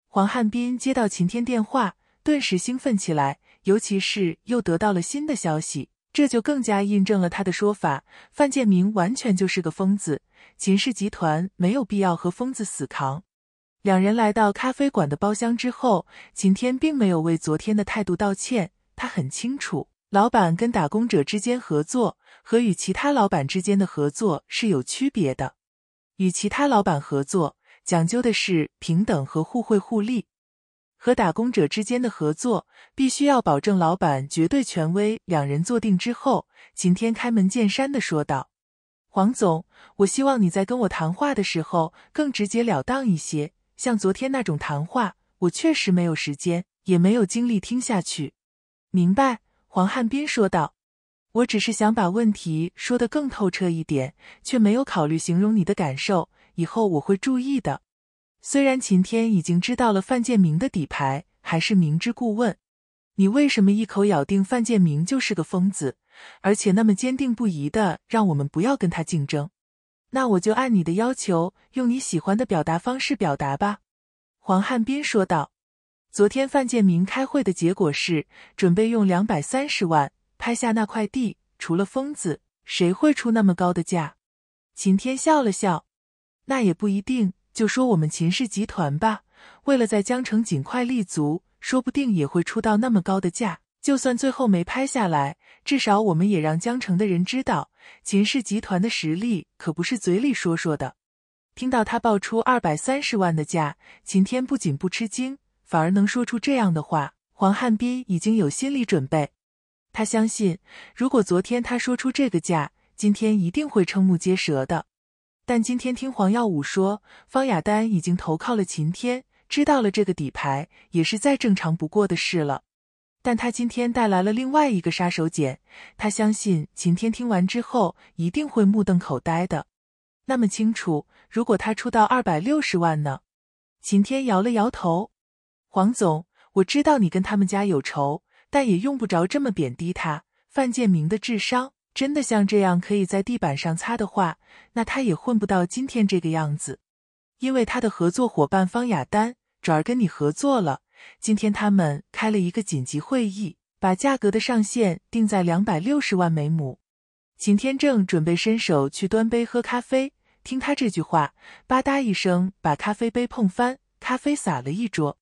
黄汉斌接到秦天电话，顿时兴奋起来，尤其是又得到了新的消息。这就更加印证了他的说法，范建明完全就是个疯子，秦氏集团没有必要和疯子死扛。两人来到咖啡馆的包厢之后，秦天并没有为昨天的态度道歉，他很清楚，老板跟打工者之间合作和与其他老板之间的合作是有区别的，与其他老板合作讲究的是平等和互惠互利。和打工者之间的合作必须要保证老板绝对权威。两人坐定之后，秦天开门见山的说道：“黄总，我希望你在跟我谈话的时候更直截了当一些。像昨天那种谈话，我确实没有时间，也没有精力听下去。”明白？黄汉斌说道：“我只是想把问题说得更透彻一点，却没有考虑形容你的感受。以后我会注意的。”虽然秦天已经知道了范建明的底牌，还是明知故问：“你为什么一口咬定范建明就是个疯子，而且那么坚定不移的让我们不要跟他竞争？”那我就按你的要求，用你喜欢的表达方式表达吧。”黄汉斌说道。昨天范建明开会的结果是，准备用两百三十万拍下那块地。除了疯子，谁会出那么高的价？秦天笑了笑：“那也不一定。”就说我们秦氏集团吧，为了在江城尽快立足，说不定也会出到那么高的价。就算最后没拍下来，至少我们也让江城的人知道，秦氏集团的实力可不是嘴里说说的。听到他报出二百三十万的价，秦天不仅不吃惊，反而能说出这样的话。黄汉斌已经有心理准备，他相信，如果昨天他说出这个价，今天一定会瞠目结舌的。但今天听黄耀武说，方雅丹已经投靠了秦天，知道了这个底牌，也是再正常不过的事了。但他今天带来了另外一个杀手锏，他相信秦天听完之后一定会目瞪口呆的。那么清楚，如果他出到二百六十万呢？秦天摇了摇头。黄总，我知道你跟他们家有仇，但也用不着这么贬低他。范建明的智商。真的像这样可以在地板上擦的话，那他也混不到今天这个样子。因为他的合作伙伴方雅丹转而跟你合作了。今天他们开了一个紧急会议，把价格的上限定在两百六十万每亩。秦天正准备伸手去端杯喝咖啡，听他这句话，吧嗒一声把咖啡杯碰翻，咖啡洒了一桌。